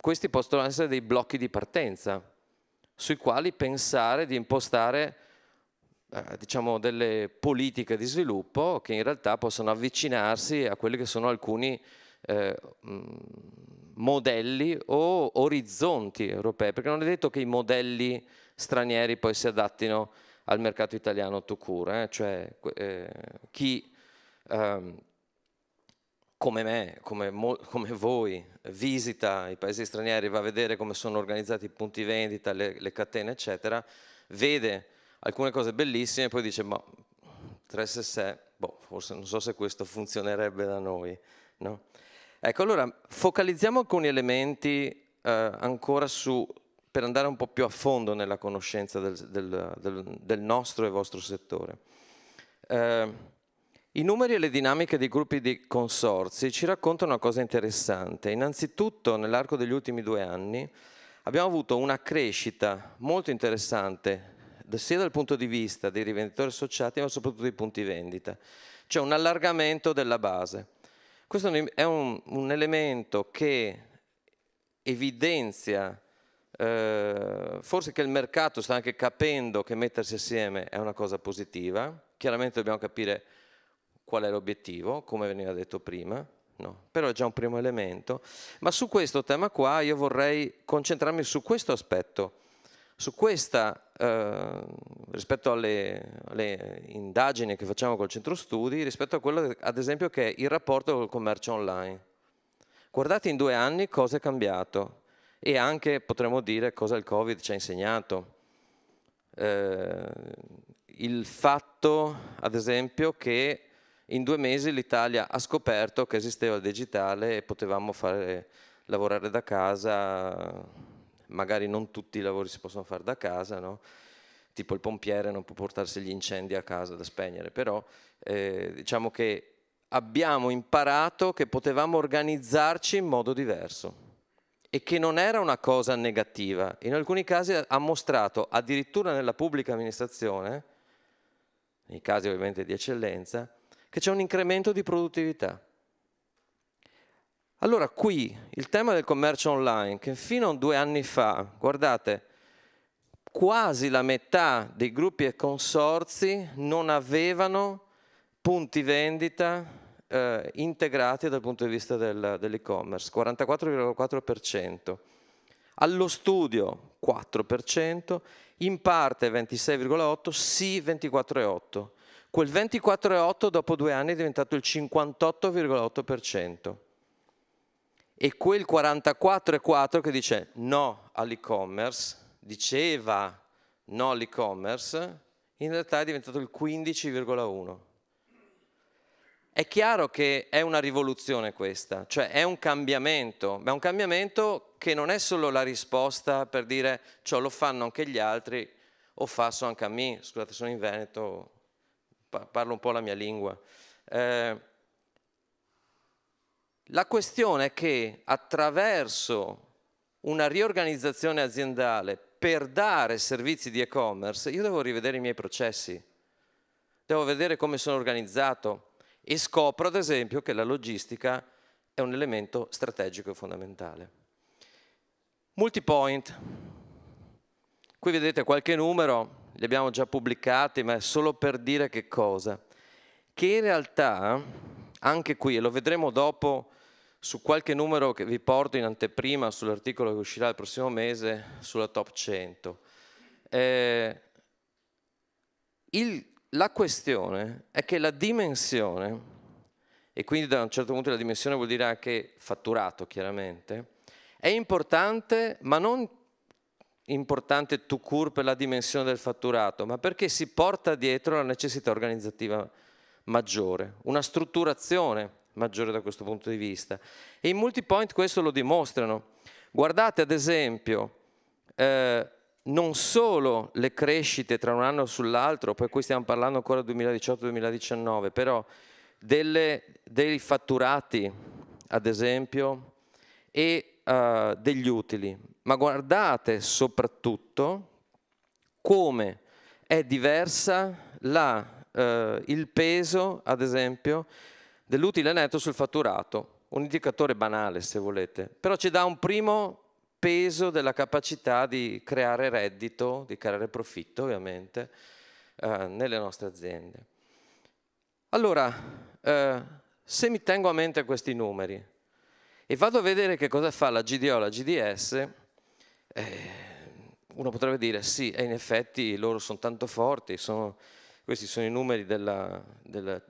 questi possono essere dei blocchi di partenza sui quali pensare di impostare eh, diciamo delle politiche di sviluppo che in realtà possono avvicinarsi a quelli che sono alcuni eh, mm, modelli o orizzonti europei, perché non è detto che i modelli stranieri poi si adattino al mercato italiano to cure, eh? cioè eh, chi ehm, come me, come, come, voi, visita i paesi stranieri, va a vedere come sono organizzati i punti vendita, le, le catene, eccetera, vede alcune cose bellissime, poi dice, ma se, boh, forse non so se questo funzionerebbe da noi. No? Ecco, allora focalizziamo alcuni elementi eh, ancora su, per andare un po' più a fondo nella conoscenza del, del, del, del nostro e vostro settore. Eh, I numeri e le dinamiche dei gruppi di consorzi ci raccontano una cosa interessante. Innanzitutto, nell'arco degli ultimi due anni abbiamo avuto una crescita molto interessante sia dal punto di vista dei rivenditori associati ma soprattutto dei punti vendita. cioè un allargamento della base. Questo è un, un elemento che evidenzia eh, forse che il mercato sta anche capendo che mettersi assieme è una cosa positiva. Chiaramente dobbiamo capire qual è l'obiettivo, come veniva detto prima, No, però è già un primo elemento. Ma su questo tema qua io vorrei concentrarmi su questo aspetto su questa, eh, rispetto alle, alle, indagini che facciamo col centro studi, rispetto a quello ad esempio che è il rapporto col commercio online. Guardate in due anni cosa è cambiato e anche potremmo dire cosa il Covid ci ha insegnato. Eh, il fatto, ad esempio, che in due mesi l'Italia ha scoperto che esisteva il digitale e potevamo fare, lavorare da casa magari non tutti i lavori si possono fare da casa, no? tipo il pompiere non può portarsi gli incendi a casa da spegnere, però eh, diciamo che abbiamo imparato che potevamo organizzarci in modo diverso e che non era una cosa negativa. In alcuni casi ha mostrato, addirittura nella pubblica amministrazione, nei casi ovviamente di eccellenza, che c'è un incremento di produttività. Allora qui il tema del commercio online, che fino a due anni fa, guardate, quasi la metà dei gruppi e consorzi non avevano punti vendita eh, integrati dal punto di vista del, dell'e-commerce, 44,4%. Allo studio 4%, in parte 26,8%, sì 24,8%. Quel 24,8% dopo due anni è diventato il 58,8% e quel 44,4 che dice no all'e-commerce, diceva no all'e-commerce, in realtà è diventato il 15,1. È chiaro che è una rivoluzione questa, cioè è un cambiamento, ma è un cambiamento che non è solo la risposta per dire ciò lo fanno anche gli altri o faccio anche a me, scusate sono in Veneto, parlo un po' la mia lingua. Eh, la questione è che attraverso una riorganizzazione aziendale per dare servizi di e-commerce, io devo rivedere i miei processi, devo vedere come sono organizzato e scopro ad esempio che la logistica è un elemento strategico e fondamentale. Multipoint. Qui vedete qualche numero, li abbiamo già pubblicati, ma è solo per dire che cosa. Che in realtà, anche qui, e lo vedremo dopo su qualche numero che vi porto in anteprima sull'articolo che uscirà il prossimo mese sulla top 100. Eh, il, la questione è che la dimensione, e quindi da un certo punto la dimensione vuol dire anche fatturato chiaramente, è importante ma non importante to cure per la dimensione del fatturato, ma perché si porta dietro la necessità organizzativa maggiore, una strutturazione maggiore da questo punto di vista. E in molti point questo lo dimostrano. Guardate ad esempio eh, non solo le crescite tra un anno sull'altro, poi qui stiamo parlando ancora 2018-2019, però delle, dei fatturati ad esempio e eh, degli utili, ma guardate soprattutto come è diversa la, eh, il peso ad esempio dell'utile netto sul fatturato, un indicatore banale se volete, però ci dà un primo peso della capacità di creare reddito, di creare profitto ovviamente, eh, nelle nostre aziende. Allora, eh, se mi tengo a mente questi numeri e vado a vedere che cosa fa la GDO, la GDS, eh, uno potrebbe dire sì, in effetti loro sono tanto forti, sono, questi sono i numeri della, della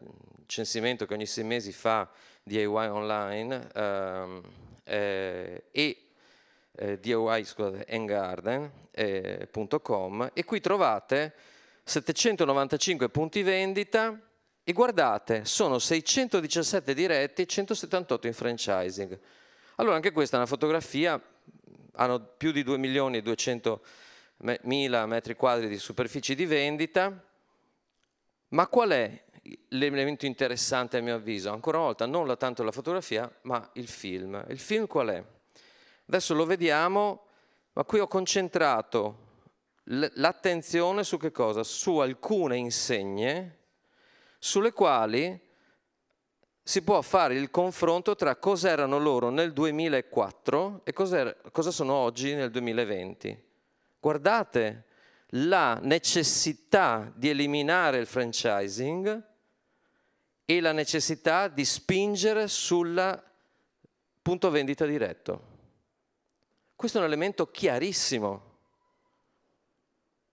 censimento che ogni sei mesi fa DIY Online ehm, eh, e eh, DIY scusate, eh, e qui trovate 795 punti vendita e guardate, sono 617 diretti e 178 in franchising. Allora anche questa è una fotografia, hanno più di 2 milioni e 200 mila metri quadri di superfici di vendita, ma qual è l'elemento interessante a mio avviso, ancora una volta, non tanto la fotografia, ma il film. Il film qual è? Adesso lo vediamo, ma qui ho concentrato l'attenzione su che cosa? Su alcune insegne sulle quali si può fare il confronto tra cosa erano loro nel 2004 e cosa sono oggi nel 2020. Guardate la necessità di eliminare il franchising e la necessità di spingere sul punto vendita diretto. Questo è un elemento chiarissimo.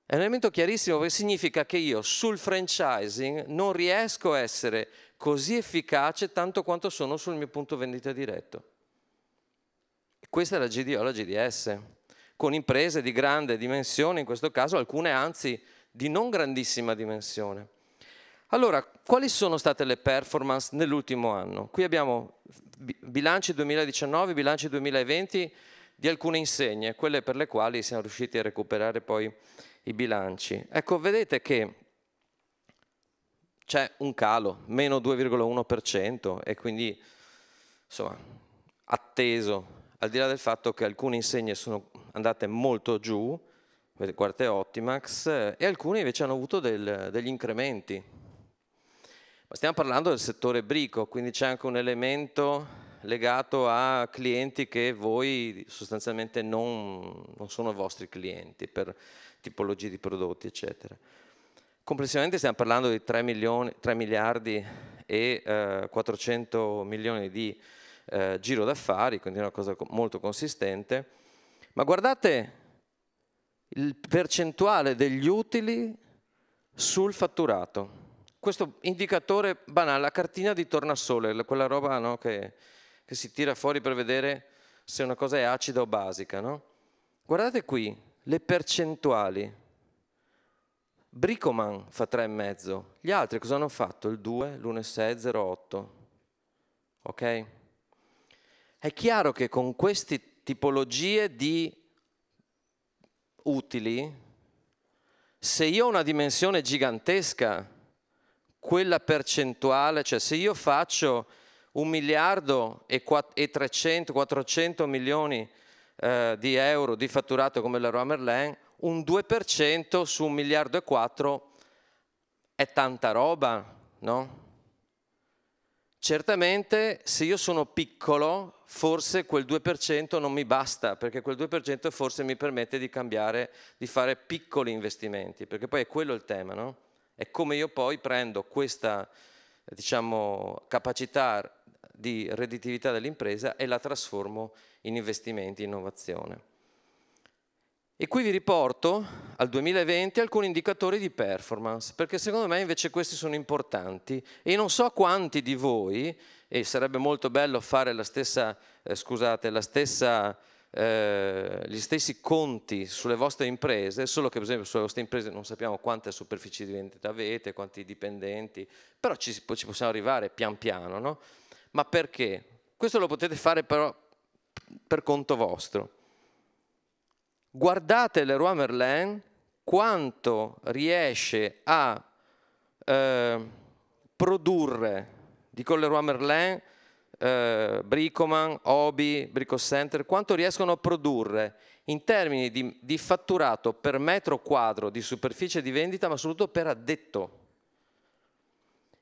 È un elemento chiarissimo perché significa che io sul franchising non riesco a essere così efficace tanto quanto sono sul mio punto vendita diretto. Questa è la GDO, la GDS, con imprese di grande dimensione, in questo caso alcune anzi di non grandissima dimensione. Allora, quali sono state le performance nell'ultimo anno? Qui abbiamo bilanci 2019, bilanci 2020 di alcune insegne, quelle per le quali siamo riusciti a recuperare poi i bilanci. Ecco, vedete che c'è un calo, meno 2,1% e quindi insomma atteso, al di là del fatto che alcune insegne sono andate molto giù, guardate Optimax, eh, e alcune invece hanno avuto del, degli incrementi, ma stiamo parlando del settore brico, quindi c'è anche un elemento legato a clienti che voi sostanzialmente non, non sono vostri clienti per tipologie di prodotti, eccetera. Complessivamente stiamo parlando di 3, milioni, 3 miliardi e eh, 400 milioni di eh, giro d'affari, quindi è una cosa molto consistente. Ma guardate il percentuale degli utili sul fatturato questo indicatore banale, la cartina di tornasole, quella roba no, che, che, si tira fuori per vedere se una cosa è acida o basica. No? Guardate qui, le percentuali. Bricoman fa 3,5, gli altri cosa hanno fatto? Il 2, l'1,6, 0,8. Ok? È chiaro che con queste tipologie di utili, se io ho una dimensione gigantesca, quella percentuale, cioè se io faccio un miliardo e 300, 400 milioni eh, di euro di fatturato come la Leroy Merlin, un 2% su un miliardo e 4 è tanta roba, no? Certamente se io sono piccolo, forse quel 2% non mi basta, perché quel 2% forse mi permette di cambiare, di fare piccoli investimenti, perché poi è quello il tema, no? e come io poi prendo questa diciamo, capacità di redditività dell'impresa e la trasformo in investimenti, innovazione. E qui vi riporto al 2020 alcuni indicatori di performance, perché secondo me invece questi sono importanti e non so quanti di voi, e sarebbe molto bello fare la stessa, eh, scusate, la stessa eh, gli stessi conti sulle vostre imprese, solo che per esempio sulle vostre imprese non sappiamo quante superfici di vendita avete, quanti dipendenti, però ci, ci possiamo arrivare pian piano, no? Ma perché? Questo lo potete fare però per conto vostro. Guardate Leroy Merlin quanto riesce a eh, produrre, dico Leroy Merlin, eh, Bricoman, Obi, Brico Center, quanto riescono a produrre in termini di, di fatturato per metro quadro di superficie di vendita, ma soprattutto per addetto.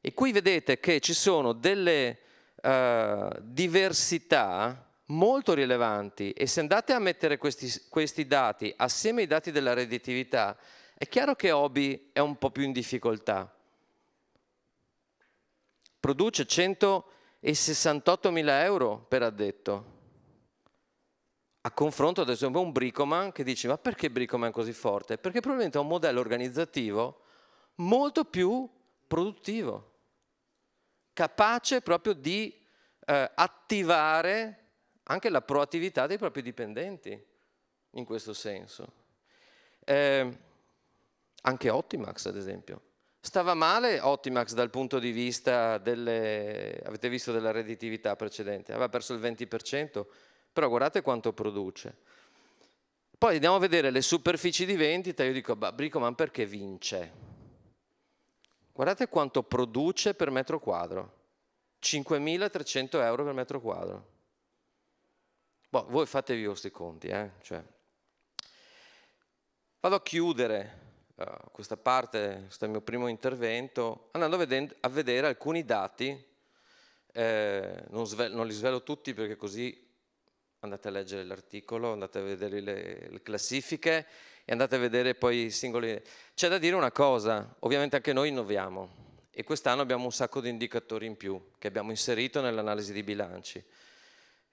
E qui vedete che ci sono delle eh, diversità molto rilevanti e se andate a mettere questi, questi dati assieme ai dati della redditività, è chiaro che Obi è un po' più in difficoltà. Produce 100 e 68 mila euro per addetto. A confronto ad esempio un Bricoman che dice ma perché Bricoman è così forte? Perché probabilmente ha un modello organizzativo molto più produttivo, capace proprio di eh, attivare anche la proattività dei propri dipendenti in questo senso. Eh, anche Optimax, ad esempio, Stava male Ottimax dal punto di vista delle, della redditività precedente, aveva perso il 20%, però guardate quanto produce. Poi andiamo a vedere le superfici di vendita, io dico, ma Bricoman perché vince? Guardate quanto produce per metro quadro, 5.300 euro per metro quadro. Boh, voi fatevi i vostri conti, eh? cioè. Vado a chiudere eh, questa parte, questo è il mio primo intervento, andando a, vedere, a vedere alcuni dati, eh, non, non, li svelo tutti perché così andate a leggere l'articolo, andate a vedere le, le classifiche e andate a vedere poi i singoli. C'è da dire una cosa, ovviamente anche noi innoviamo e quest'anno abbiamo un sacco di indicatori in più che abbiamo inserito nell'analisi di bilanci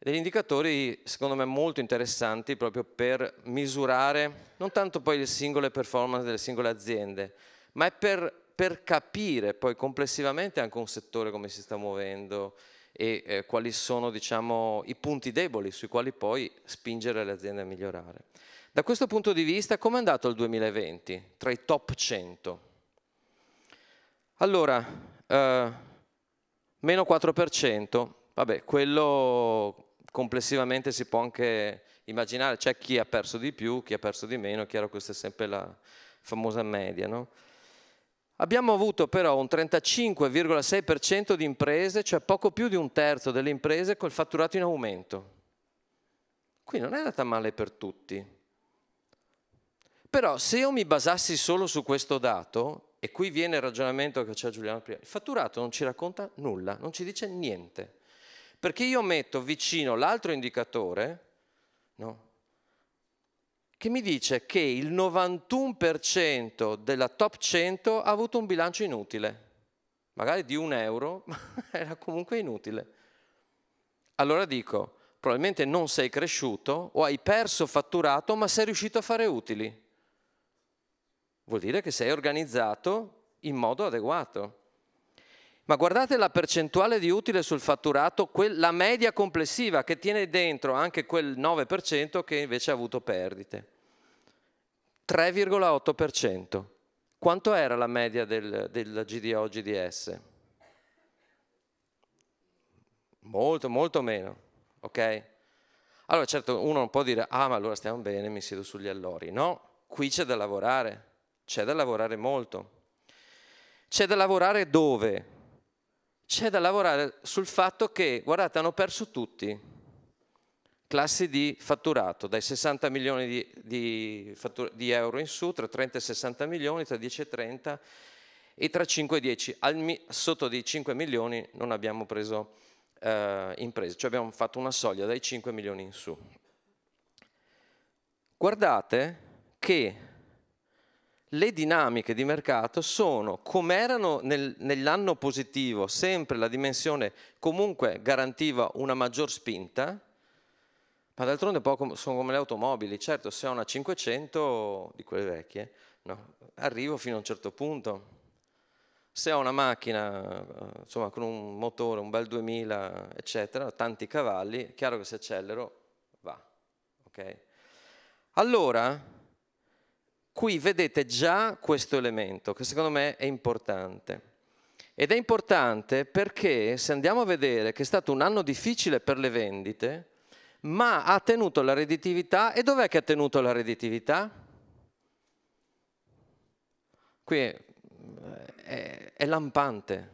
degli indicatori secondo me molto interessanti proprio per misurare non tanto poi le singole performance delle singole aziende, ma è per, per capire poi complessivamente anche un settore come si sta muovendo e eh, quali sono diciamo, i punti deboli sui quali poi spingere le aziende a migliorare. Da questo punto di vista come è andato il 2020 tra i top 100? Allora, eh, meno 4%, vabbè, quello complessivamente si può anche immaginare, c'è chi ha perso di più, chi ha perso di meno, chiaro questa è sempre la famosa media. No? Abbiamo avuto però un 35,6% di imprese, cioè poco più di un terzo delle imprese col fatturato in aumento. Qui non è andata male per tutti. Però se io mi basassi solo su questo dato, e qui viene il ragionamento che c'è Giuliano prima, il fatturato non ci racconta nulla, non ci dice niente. Perché io metto vicino l'altro indicatore, no? che mi dice che il 91% della top 100 ha avuto un bilancio inutile, magari di un euro, ma era comunque inutile. Allora dico, probabilmente non sei cresciuto o hai perso fatturato ma sei riuscito a fare utili. Vuol dire che sei organizzato in modo adeguato. Ma guardate la percentuale di utile sul fatturato, la media complessiva che tiene dentro anche quel 9% che invece ha avuto perdite. 3,8%. Quanto era la media del, del GDO-GDS? Molto, molto meno. Ok? Allora certo uno non può dire, ah ma allora stiamo bene, mi siedo sugli allori. No, qui c'è da lavorare, c'è da lavorare molto. C'è da lavorare dove? c'è da lavorare sul fatto che, guardate, hanno perso tutti. Classi di fatturato, dai 60 milioni di, di, di euro in su, tra 30 e 60 milioni, tra 10 e 30 e tra 5 e 10. Al, sotto di 5 milioni non abbiamo preso eh, imprese, cioè abbiamo fatto una soglia dai 5 milioni in su. Guardate che le dinamiche di mercato sono come erano nel, nell'anno positivo, sempre la dimensione comunque garantiva una maggior spinta, ma d'altronde com- sono come le automobili, certo se ho una 500 di quelle vecchie, no, arrivo fino a un certo punto. Se ho una macchina eh, insomma, con un motore, un bel 2000, eccetera, tanti cavalli, è chiaro che se accelero va. Okay? Allora, Qui vedete già questo elemento che secondo me è importante. Ed è importante perché se andiamo a vedere che è stato un anno difficile per le vendite, ma ha tenuto la redditività e dov'è che ha tenuto la redditività? Qui è, è, lampante.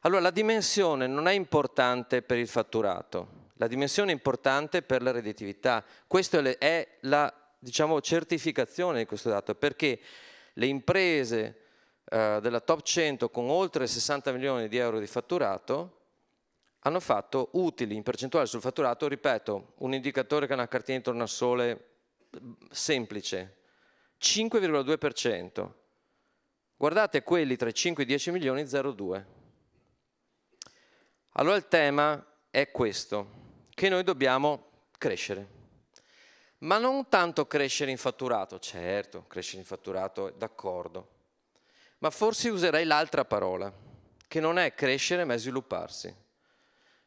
Allora la dimensione non è importante per il fatturato, la dimensione è importante per la redditività. Questa è la diciamo, certificazione di questo dato, perché le imprese eh, della top 100 con oltre 60 milioni di euro di fatturato hanno fatto utili in percentuale sul fatturato, ripeto, un indicatore che è una cartina di tornasole semplice, 5,2%. Guardate quelli tra i 5 e i 10 milioni, 0,2. Allora il tema è questo, che noi dobbiamo crescere ma non tanto crescere in fatturato, certo, crescere in fatturato, d'accordo, ma forse userei l'altra parola, che non è crescere ma è svilupparsi,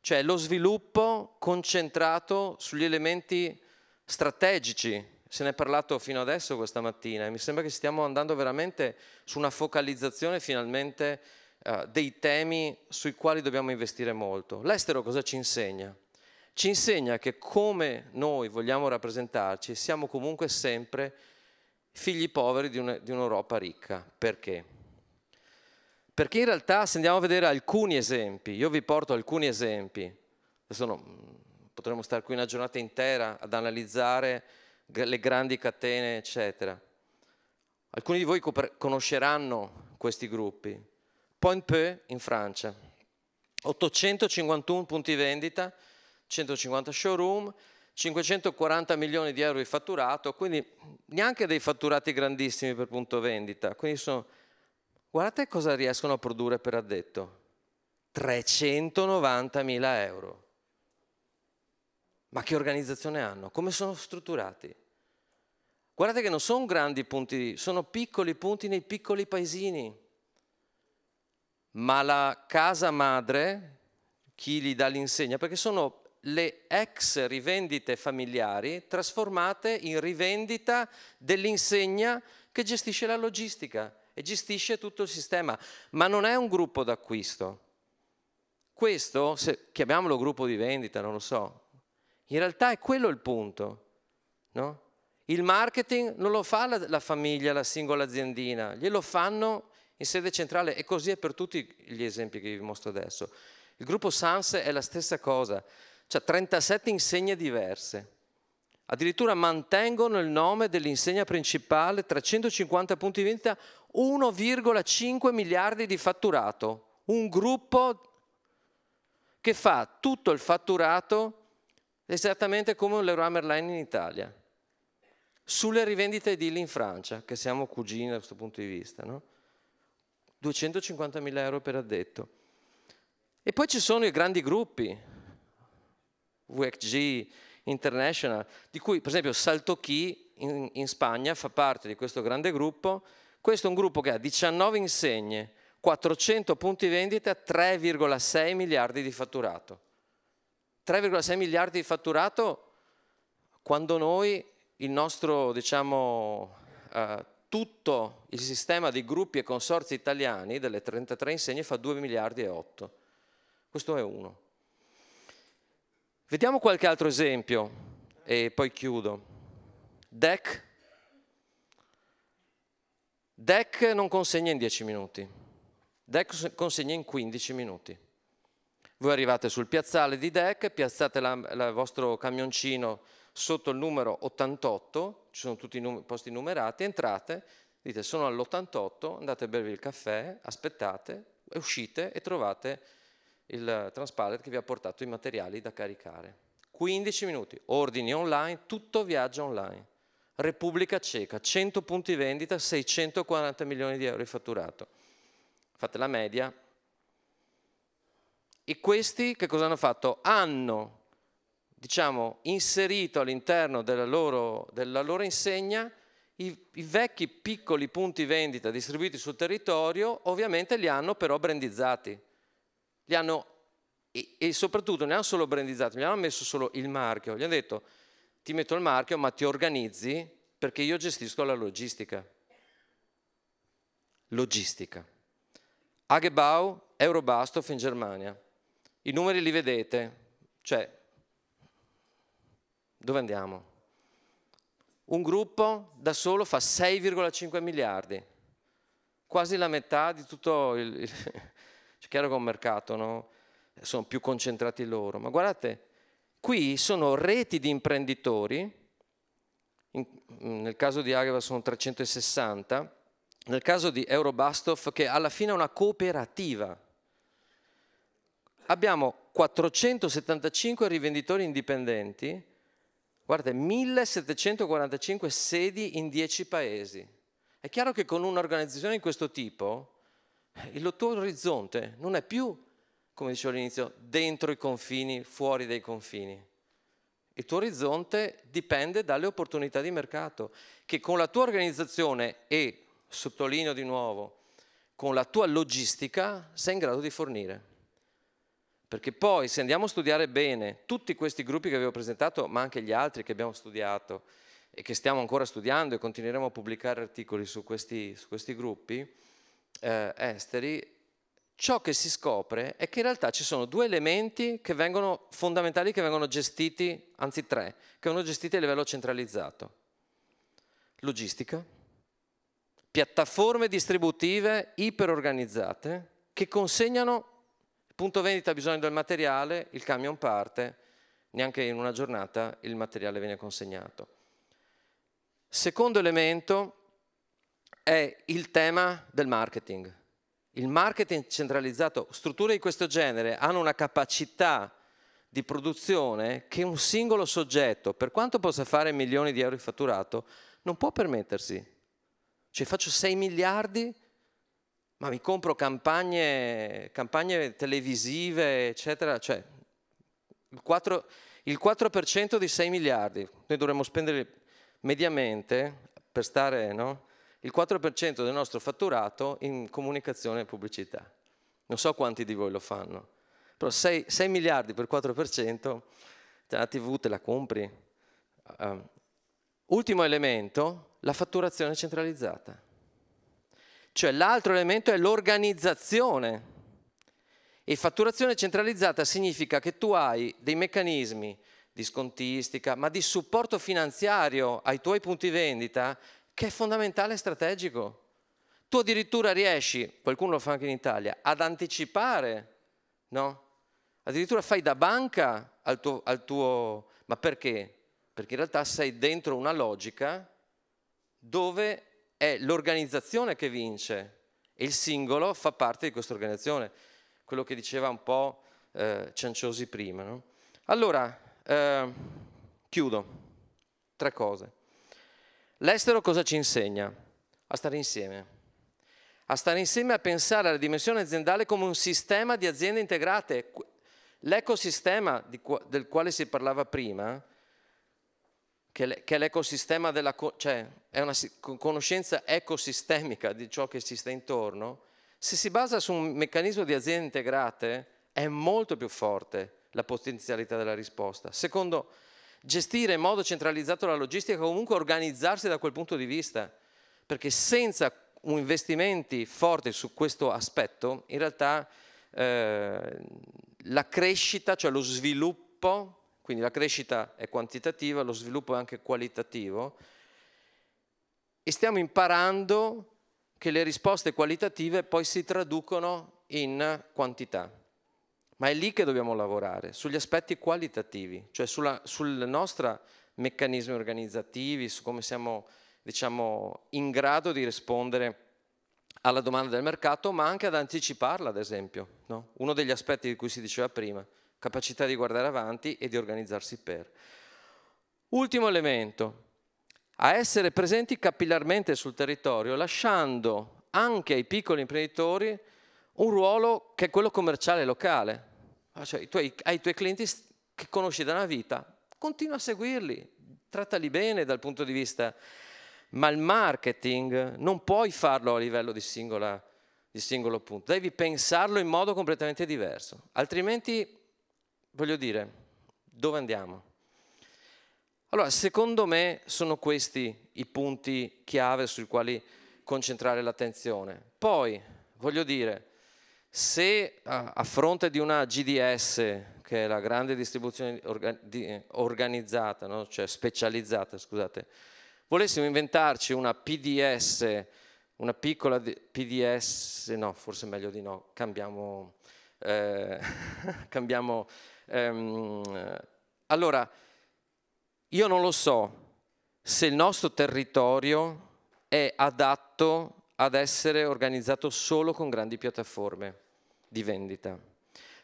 cioè lo sviluppo concentrato sugli elementi strategici, se ne è parlato fino adesso questa mattina e mi sembra che stiamo andando veramente su una focalizzazione finalmente uh, dei temi sui quali dobbiamo investire molto. L'estero cosa ci insegna? ci insegna che come noi vogliamo rappresentarci, siamo comunque sempre figli poveri di, un'Europa ricca. Perché? Perché in realtà, se andiamo a vedere alcuni esempi, io vi porto alcuni esempi, adesso no, potremmo stare qui una giornata intera ad analizzare le grandi catene, eccetera. Alcuni di voi conosceranno questi gruppi. Point Peu in Francia, 851 punti vendita, 150 showroom, 540 milioni di euro di fatturato, quindi neanche dei fatturati grandissimi per punto vendita. Quindi sono, guardate cosa riescono a produrre per addetto. 390 mila euro. Ma che organizzazione hanno? Come sono strutturati? Guardate che non sono grandi punti, sono piccoli punti nei piccoli paesini. Ma la casa madre, chi gli dà l'insegna, perché sono le ex rivendite familiari trasformate in rivendita dell'insegna che gestisce la logistica e gestisce tutto il sistema, ma non è un gruppo d'acquisto. Questo, se, chiamiamolo gruppo di vendita, non lo so, in realtà è quello il punto. No? Il marketing non lo fa la, la famiglia, la singola aziendina, glielo fanno in sede centrale e così è per tutti gli esempi che vi mostro adesso. Il gruppo SANS è la stessa cosa cioè 37 insegne diverse. Addirittura mantengono il nome dell'insegna principale, 350 punti di vendita, 1,5 miliardi di fatturato. Un gruppo che fa tutto il fatturato esattamente come un Leroy Merlin in Italia. Sulle rivendite edili in Francia, che siamo cugini da questo punto di vista, no? 250 mila euro per addetto. E poi ci sono i grandi gruppi, VXG International, di cui per esempio Saltochi in, in Spagna fa parte di questo grande gruppo. Questo è un gruppo che ha 19 insegne, 400 punti vendita, 3,6 miliardi di fatturato. 3,6 miliardi di fatturato quando noi, il nostro, diciamo, eh, tutto il sistema di gruppi e consorzi italiani delle 33 insegne fa 2 miliardi e 8. Questo è uno. Vediamo qualche altro esempio e poi chiudo. DEC. Deck non consegna in 10 minuti. DEC consegna in 15 minuti. Voi arrivate sul piazzale di DEC, piazzate il vostro camioncino sotto il numero 88, ci sono tutti i num- posti numerati, entrate, dite sono all'88, andate a bervi il caffè, aspettate, uscite e trovate il transpallet che vi ha portato i materiali da caricare. 15 minuti, ordini online, tutto viaggia online. Repubblica Ceca, 100 punti vendita, 640 milioni di euro di fatturato. Fate la media. E questi che cosa hanno fatto? Hanno, diciamo, inserito all'interno della, della loro, insegna i, i vecchi piccoli punti vendita distribuiti sul territorio, ovviamente li hanno però brandizzati li hanno, e, e soprattutto non li hanno solo brandizzato, non gli hanno messo solo il marchio, gli hanno detto ti metto il marchio ma ti organizzi perché io gestisco la logistica. Logistica. Hagebau, Eurobastoff in Germania. I numeri li vedete, cioè dove andiamo? Un gruppo da solo fa 6,5 miliardi, quasi la metà di tutto il, il, C'è cioè, chiaro che è un mercato, no? sono più concentrati loro, ma guardate, qui sono reti di imprenditori, in, mm, nel caso di Agreva sono 360, nel caso di Eurobastoff che alla fine è una cooperativa. Abbiamo 475 rivenditori indipendenti, guardate, 1745 sedi in 10 paesi. È chiaro che con un'organizzazione di questo tipo il tuo orizzonte non è più, come dicevo all'inizio, dentro i confini, fuori dai confini. Il tuo orizzonte dipende dalle opportunità di mercato, che con la tua organizzazione e, sottolineo di nuovo, con la tua logistica sei in grado di fornire. Perché poi se andiamo a studiare bene tutti questi gruppi che avevo presentato, ma anche gli altri che abbiamo studiato e che stiamo ancora studiando e continueremo a pubblicare articoli su questi, su questi gruppi, eh, esteri, ciò che si scopre è che in realtà ci sono due elementi che vengono, fondamentali che vengono gestiti, anzi tre, che vengono gestiti a livello centralizzato. Logistica, piattaforme distributive iperorganizzate che consegnano il punto vendita ha bisogno del materiale, il camion parte, neanche in una giornata il materiale viene consegnato. Secondo elemento, è il tema del marketing. Il marketing centralizzato, strutture di questo genere hanno una capacità di produzione che un singolo soggetto, per quanto possa fare milioni di euro di fatturato, non può permettersi. Cioè faccio 6 miliardi, ma mi compro campagne, campagne televisive, eccetera, cioè il 4%, il 4 di 6 miliardi. Noi dovremmo spendere mediamente per stare, no? il 4% del nostro fatturato in comunicazione e pubblicità. Non so quanti di voi lo fanno, però 6, 6 miliardi per 4%, la TV te la compri. Uh, ultimo elemento, la fatturazione centralizzata. Cioè l'altro elemento è l'organizzazione. E fatturazione centralizzata significa che tu hai dei meccanismi di scontistica, ma di supporto finanziario ai tuoi punti vendita che è fondamentale e strategico. Tu addirittura riesci, qualcuno lo fa anche in Italia, ad anticipare, no? Addirittura fai da banca al tuo, al tuo... Ma perché? Perché in realtà sei dentro una logica dove è l'organizzazione che vince e il singolo fa parte di questa organizzazione. Quello che diceva un po' eh, Cianciosi prima. No? Allora, eh, chiudo. Tre cose. L'estero cosa ci insegna? A stare insieme. A stare insieme a pensare alla dimensione aziendale come un sistema di aziende integrate. L'ecosistema del quale si parlava prima, che è l'ecosistema della... cioè è una conoscenza ecosistemica di ciò che ci sta intorno, se si basa su un meccanismo di aziende integrate è molto più forte la potenzialità della risposta. Secondo gestire in modo centralizzato la logistica, comunque organizzarsi da quel punto di vista, perché senza un investimenti forte su questo aspetto, in realtà eh, la crescita, cioè lo sviluppo, quindi la crescita è quantitativa, lo sviluppo è anche qualitativo, e stiamo imparando che le risposte qualitative poi si traducono in quantità. Ma è lì che dobbiamo lavorare, sugli aspetti qualitativi, cioè sulla, sul nostro meccanismi organizzativi, su come siamo diciamo, in grado di rispondere alla domanda del mercato, ma anche ad anticiparla, ad esempio. No? Uno degli aspetti di cui si diceva prima, capacità di guardare avanti e di organizzarsi per. Ultimo elemento, a essere presenti capillarmente sul territorio, lasciando anche ai piccoli imprenditori un ruolo che è quello commerciale locale. Ah, cioè, tu hai, hai i tuoi clienti che conosci da una vita, continua a seguirli, trattali bene dal punto di vista... Ma il marketing non puoi farlo a livello di, singola, di singolo punto, devi pensarlo in modo completamente diverso, altrimenti, voglio dire, dove andiamo? Allora, secondo me sono questi i punti chiave sui quali concentrare l'attenzione. Poi, voglio dire, se a fronte di una GDS, che è la grande distribuzione organizzata, no? cioè specializzata, scusate, volessimo inventarci una PDS, una piccola PDS, no, forse meglio di no, cambiamo, eh, cambiamo ehm, allora, io non lo so se il nostro territorio è adatto ad essere organizzato solo con grandi piattaforme di vendita.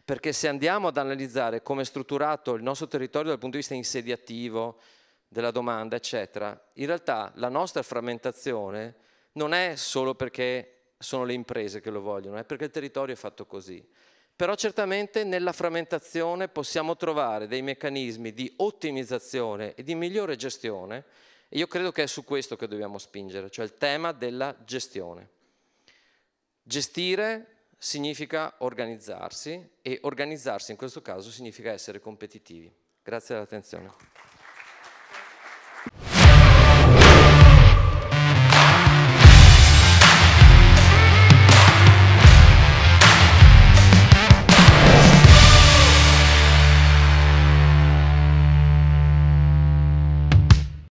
Perché se andiamo ad analizzare come è strutturato il nostro territorio dal punto di vista insediativo, della domanda, eccetera, in realtà la nostra frammentazione non è solo perché sono le imprese che lo vogliono, è perché il territorio è fatto così. Però certamente nella frammentazione possiamo trovare dei meccanismi di ottimizzazione e di migliore gestione e io credo che è su questo che dobbiamo spingere, cioè il tema della gestione. Gestire significa organizzarsi e organizzarsi in questo caso significa essere competitivi. Grazie dell'attenzione.